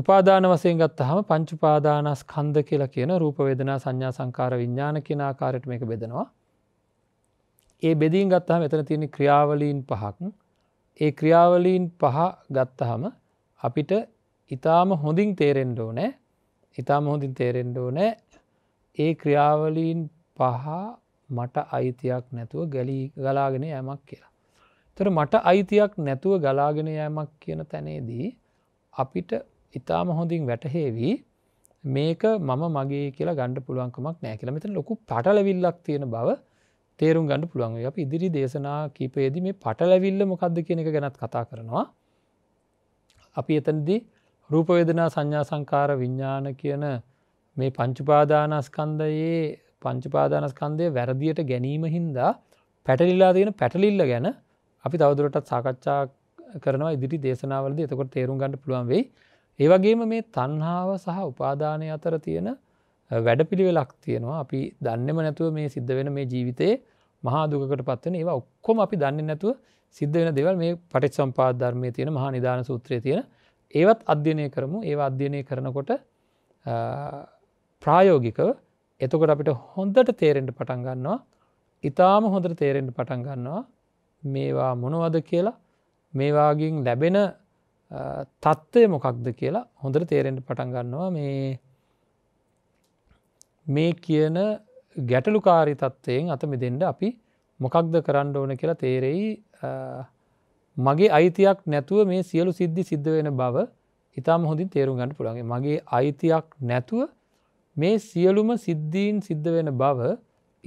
Speaker 1: උපාදාන වසයෙන් ගත්තහම පංචුපාදානස් කන්ද කියලා කියන රූපවේදනා සංඥා සංකාර විඤ්ඥාන කියෙන ආකාරයට මේක බෙදෙනවා ඒ බෙදීන් ගත්තහම එතන තියෙන ක්‍රියාවලීන් පහක් ඒ ක්‍රියාවලීන් පහ ගත්තහම අපිට ඉතාම හොඳින් තේරෙන්ඩෝ නෑ ඉතාම හොඳින් තේරෙන්ඩෝ නෑ ඒ ක්‍රියාවලීන් පහ මට අයිතියක් නැතුව ගැලී ගලාගෙන යමක් කියලා. තර මට අයිතියක් නැතුව ගලාගෙන යමක් කියන තැනේදී අපිට ඉතාම හොඳින් වැටහේවී මේක මම මගේ කියලා ගණඩ පුළුවන්කමක් නෑ කියලා මෙතන ලොකු පටලවිල්ලක් තියෙන බව තේරුම් ගණඩ පුළුවන් අප ඉදිරි දේශනා කීපයේද මේ පටලැවිල්ල මොකක්ද කියනක ගැනත් කතා කරනවා. අපි එතනදි රූපවේදනා සංඥා සංකාර විඤ්ඥාන කියන මේ පංචුපාදානස්කන්දයේ පංචුපාදානස්කන්දය වැරදියට ගැනීම හින්දා පැටලිල්ලා තියෙන පැටලිල්ල ගැන අපි තවදුරටත් සාකච්ඡා කරනවා ඉදිරි දේශනාවලද එතකොට තේරුම් ගණඩ පුළුවන් වෙයි ඒවගේම මේ තන්හාාව සහ උපාදානය අතර තියෙන වැඩ පිළිවෙලක් තියෙනවා අපි දන්නෙම නැතුව මේ සිද්ධ වෙන මේ ජීවිතයේ මහාදුකට පත්වන ඒ ඔක්කොම අපි දන්න නැතුව සිද්ධ වෙන දෙවල් මේ පටිත් සම්පාද ධර්මය තියෙන මහා නිධාන සූත්‍රය තියෙන ඒවත් අධ්‍යනය කරමු ඒ අධ්‍යනය කරනකොට ප්‍රායෝගිකව එතකොට අපිට හොඳට තේරෙන්ට පටන් ගන්නවා ඉතාම හොඳට තේරෙන්ට පටන් ගන්නවා මේවා මොනවද කියලා මේවාගින් ලැබෙන තත්ත්වය මොකක්ද කියලා හොඳට තේරෙන්ට පටන් ගන්නවා මේ මේ කියන ගැටලුකාරි තත්ත්වයෙන් අත මෙදෙන්ට අපි මොකක්ද කරන්න ඕන කියලා තේරෙයි මගේ අයිතියක් නැතුව මේ සියලු සිද්ධි සිද්ධ වෙන බව ඉතාම හොඳින් තේරුම් ගන්න පුළන්ගේ මගේ අයිතියක් නැතුව මේ සියලුම සිද්ධීන් සිද්ධ වෙන බව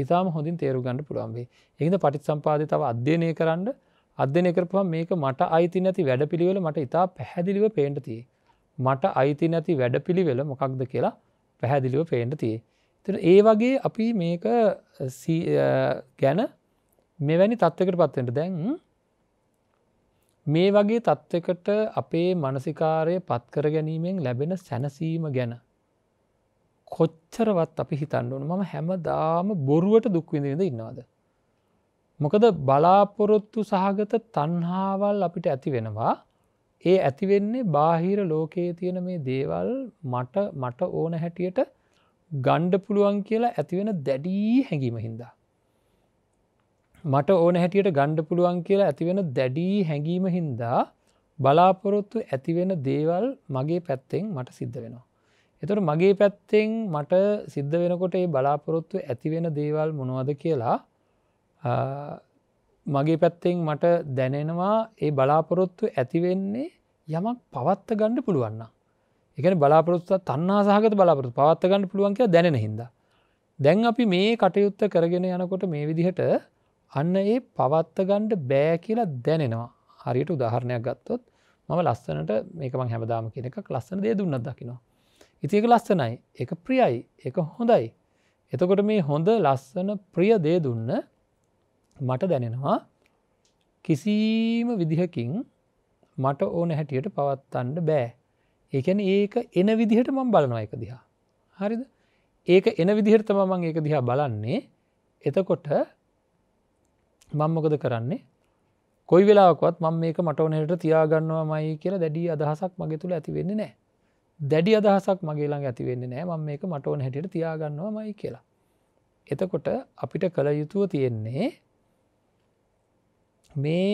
Speaker 1: ඉතාම හොඳින් තේරු ගණඩ පුළුවන්වේ එහිද පටිත් සම්පාදය තව අධ්‍යනය කරන්න අධ්‍යනය කරපුවා මේක මට අයිති නැති වැඩ පිළිවෙල මට ඉතා පැහැදිලිව පේන්ට තිය. මට අයිති නැති වැඩ පිළිවෙල මොකක්ද කියලා පැහැදිලිව පේන්ට තියේ. තර ඒ වගේ අපි මේක ගැන මෙවැනි තත්ත්වකට පත්වට දැන් මේ වගේ තත්ත්වකට අපේ මනසිකාරය පත්කර ගැනීමෙන් ලැබෙන සැනසීම ගැන කොච්චරවත් අපි හිතන්නුවන මම හැම දාම බොරුවට දුක්විඳවිඳ ඉන්නවාද. මොකද බලාපොරොත්තු සහගත තන්හාවල් අපිට ඇති වෙනවා ඒ ඇතිවෙන්නේ බාහිර ලෝකයේ තියෙන මේ දේවල් මට මට ඕන හැටියට ගණ්ඩ පුළුවන් කියලා ඇතිවෙන දැඩී හැඟීම හින්දා. මට ඕන හැටියට ගණ්ඩ පුළුවන් කියලා ඇතිවෙන දැඩී හැඟීම හින්දා බලාපොරොත්තු ඇතිවෙන දේවල් මගේ පැත්තෙන් මට සිද්ධ වෙනවා. එතුට මගේ පැත්තෙන් මට සිද්ධ වෙනකොට ඒ බලාපොරොත්තු ඇතිවෙන දේවල් මොනවද කියලා මගේ පැත්තෙන් මට දැනෙනවා ඒ බලාපොරොත්තු ඇතිවෙන්නේ යමක් පවත්ත ගණ්ඩ පුළුවන්න. එකන බලාපොරොත්තු තන්නා සහගත බලාපොරොත් පවත්තගන්න පුළුවන් කිය දැන හිද. දැන් අපි මේ කටයුත්ත කරගෙන යනකොට මේ විදිහට අන්න ඒ පවත්තගණ්ඩ බෑ කියලා දැනෙනවා හරියට උදාහරණයක් ගත්තොත් මම ලස්සනට මේකම හැමදාම කියන එක ලස්සන දේ දුන්නත් දකිනවා. ඉතික ලස්සනයි එක ප්‍රියයි එක හොඳයි. එතකොට මේ හොඳ ලස්සන ප්‍රිය දේ දුන්න මට දැනෙනවා කිසිීම විදිහකින් මට ඕන හැටියට පවත්තන්න බෑ. ඒකැන ඒක එන විදිහට මං බලනවා එක දිහා හරිද ඒක එන විදිහටතම මං ඒක දිහා බලන්නේ එතකොට මංමොකද කරන්නේ කොයි වෙලාකොත් මං මේක මටවනයට තියාගන්නවා මයි කියලා දැඩිය අදහසක් මගේ තුළ ඇතිවෙන්නේ නෑ දැඩි අදහසක් මගේලාඟ ඇතිවෙන්නේ නෑ මං මේක මටවන හැටියට තියාගන්නවා මයි කියලා එතකොට අපිට කළ යුතුව තියෙන්නේ මේ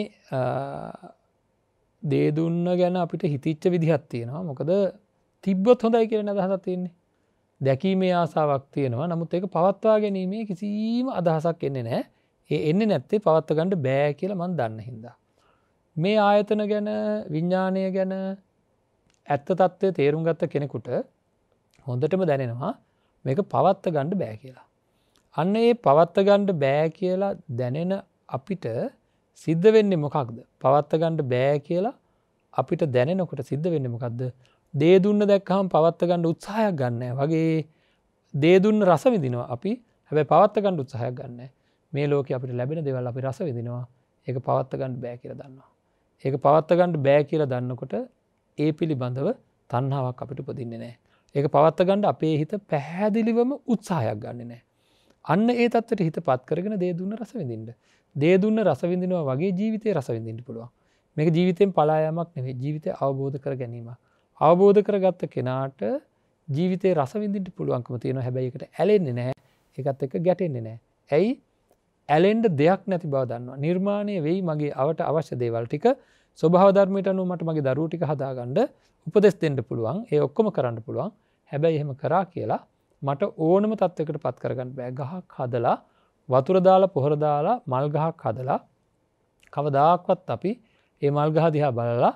Speaker 1: දේදුන්න ගැන අපිට හිතිච්ච විදිහත් තියෙනවා මොකද තිබ්බොත් හොඳයි කියන අදහසක් තියෙන්නේ දැකීමේ ආසාවක් තියෙනවා නමුත් ඒක පවත්වා ගැනීමේ කිසිීම අදහසක් එන්නේ නෑ ඒ එන්න නැත්තේ පවත්වගණඩ බෑ කියල මන් දන්න හින්දා. මේ ආයතන ගැන විඤ්ඥානය ගැන ඇත්ත තත්ත්වය තේරුම් ගත්ත කෙනෙකුට හොඳටම දැනෙනවා මේක පවත්ත ගණ්ඩ බෑ කියලා. අන්න ඒ පවත්ත ගණ්ඩ බෑ කියලා දැනෙන අපිට සිද්ධ වෙන්නේ මොකක්ද පවත්තගණ්ඩ බෑ කියලා අපිට දැනෙනකොට සිද්ධ වෙන්න මොකක්ද දේදුන්න දැක්කහම් පවත්තගණ්ඩ උත්සාහයක් ගන්න වගේ දේදුන්න රස විදිනවා අපි හැබැ පවත්තගණ්ඩ උත්සාහයක් ගන්න මේ ලෝක අපිට ලැබෙන දෙවල් අපි රස විදිනවා ඒ පවත්තගණ්ඩ බෑ කියර දන්නවා ඒක පවත්තගණ්ඩ බෑ කියල දන්නකොට ඒ පිළිබඳව තන්නාවක් අපිට පොදින්නේ නෑ ඒක පවත්තගණ්ඩ අපේ හිත පැහැදිලිවම උත්සාහයක් ගන්න නෑ අන්න ඒ තත්වට හිත පත් කරගෙන දේදුන්න රස විඳින්ට දේදුන්න රසවිඳනවා වගේ ජීවිතය රසවිඳින්ට පුළුවන් මේක ජීවිතයෙන් පලායමක් නෙවේ ජීවිතය අවබෝධ කර ගැනීම අවබෝධ කරගත්ත කෙනාට ජීවිතය රසවිඳින්ට පුළුවන්කම තියෙන හැබැයිකට ඇලෙන්නේ නෑ එකත් එක ගැටෙන්නේ නෑ ඇයි ඇලෙන්ඩ දෙයක් නැති බව දන්නවා නිර්මාණය වෙයි මගේ අවට අවශ්‍ය දේවල් ටික ස්වභාධර්මයට අනු මට මගේ දරූටික හදාගණ්ඩ උපදෙස් දෙෙන්ට පුළුවන් ඒ ඔක්කොම කරන්න පුළුවන් හැබැයි එහෙම කරා කියලා මට ඕනම තත්වකට පත් කරගන්න බෑ ගහක් හදලා වතුරදාලා පොහොරදාලා මල්ගහක් හදලා කවදාක්වත් අපි ඒ මල්ගහ දිහා බලලා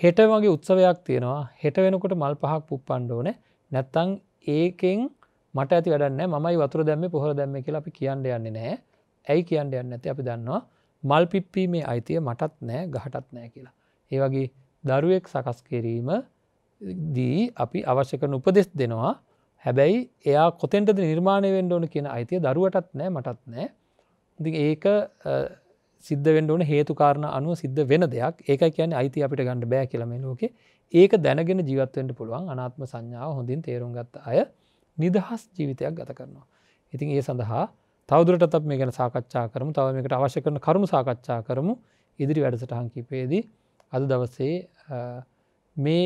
Speaker 1: හෙට වගේ උත්සවයක් තියෙනවා හෙට වෙනකොට මල් පහක් පුප්පන්්ඩෝන නැත්තං ඒකෙන් මට ඇති වැඩන්න මයි වතුර දැම්ම පොහොර දැම්ම කියලා අපි කියන්න යන්නේ නෑ ඇයි කියන්න යන්න ඇති අපි දන්නවා මල් පිප්පීමේ අයිතිය මටත් නෑ ගහටත් නෑ කියලා. ඒවගේ දරුවෙක් සකස් කිරීම දී අපි අවශ්‍යක උපදෙස් දෙනවා හැබැයි එයා කොතෙන්ටද නිර්මාණය වෙන්ඩෝන කියන අයිතිය දරුවටත් නෑ මටත් නෑ ඉති ඒක සිද්ධ වෙන්ඩෝන හේතුකාරණ අනුව සිද්ධ වෙන දෙයක් ඒක කියන අයිති අපිට ගණඩ බෑ කියලම ලෝක ඒක දැනගෙන ජීවත්වෙන්ට පුළුවන් අනාත්ම සංඥාව හොඳින් තේරුම් ගත්ත අය නිදහස් ජීවිතයක් ගත කරනවා. ඉතින් ඒ සඳහා තවදුරටත් මේ ගැන සාකච්ඡා කරමු තව මේකට අවශ්‍ය කරන කරුණු සාකච්ඡා කරමු ඉදිරි වැඩසටහන් කිපේදී අද දවසේ මේ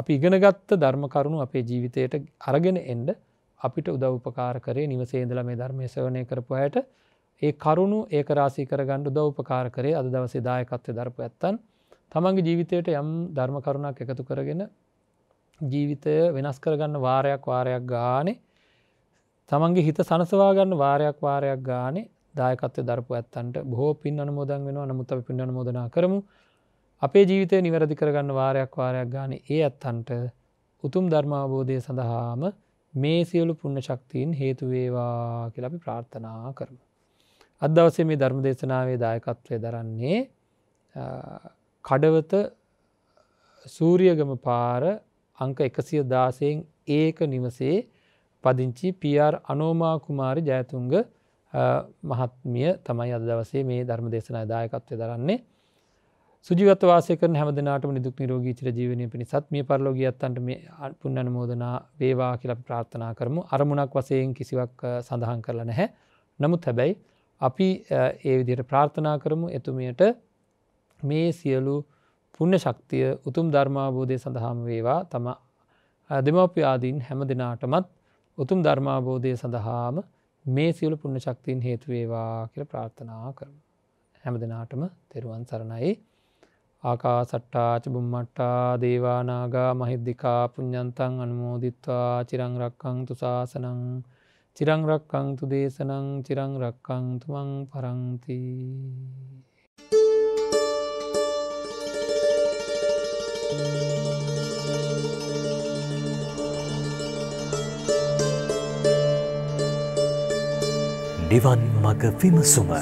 Speaker 1: අපි ඉගෙනගත්ත ධර්ම කරුණු අපේ ජීවිතයට අරගෙන එන්ඩ අපිට උදව්පකාර කරේ නිවසේදල මේ ධර්මය සවනය කරපු ඇයට ඒ කරුණු ඒ රාසි කරගණ්ඩු දව්පකාර කරේ අද දවසේ දායකත්වය දරපු ඇත්තන් තමන්ගේ ජීවිතයට යම් ධර්ම කරුණක් එකතු කරගෙන ජීවිතය වෙනස් කරගන්න වාරයක් වාරයක් ගානේ තමන්ගේ හිත සනසවාගන්න වාරයක් වාරයක් ගානේ දායකත්වය දරපු ඇත්තන්ට බොහෝ පින් අනමෝදන් වෙන නමුත් අප පින් අනමෝදනා කරමු අපේ ජීවිතය නිවැරදි කරගන්න වාරයක් වාරයක් ගාන ඒ ඇත්තන්ට උතුම් ධර්මාබෝධය සඳහාම මේ සියලු පුුණ ශක්තිීන් හේතුවේවා කියලපි ප්‍රාර්ථනා කරම. අදවසේ මේ ධර්ම දේශනාවේ දායකත්වය දරන්නේ කඩවත සූරියගම පාර අංක එකසිය දාසයෙන් ඒක නිවසේ පදිංචි පියර් අනෝමා කුමාරි ජයතුන්ග මහත්මිය තමයි අදවසේ මේ ධර්ම දේශනා දායකත්වය දරන්නේ සුජිවත වාසයක හැම දෙනාටම නිදුක් නිරෝගී චිර ජීවනය පිණිසත් මේ පරලෝගියත්තන්ට මේ පුන් අනුමෝදනා වේවා කියලා ප්‍රාර්ථනා කරමු අරමුණක් වසයෙන් කිසිවක් සඳහන් කරලා නැහැ. නමුත් හැබැයි අපි ඒ විදියට ප්‍රාර්ථනා කරමු එතුමයට මේ සියලු පුුණ්‍ය ශක්තිය උතුම් ධර්මාබෝධය සඳහාම වේවා තම දෙමවපිය ආදීන් හැම දෙනාටමත් උතුම් ධර්මාබෝධය සඳහාම මේ සියලු පුුණ්‍ය ශක්තින් හේතුවේවා කියල ප්‍රාර්ථනා කරම. හැම දෙනාටම තෙරුවන් සරණයි. ආකාසට්ටා චබුම්මට්ටා දේවානාගා මහිද්දිකා පුඤ්ඥන්තන් අනුමෝදිත්වා චිරංරක්කං තුසාසනං චිරංරක්කං තු දේශනං චිරංරක්කං තුමන් පරංති. නිවන් මග විමසුම.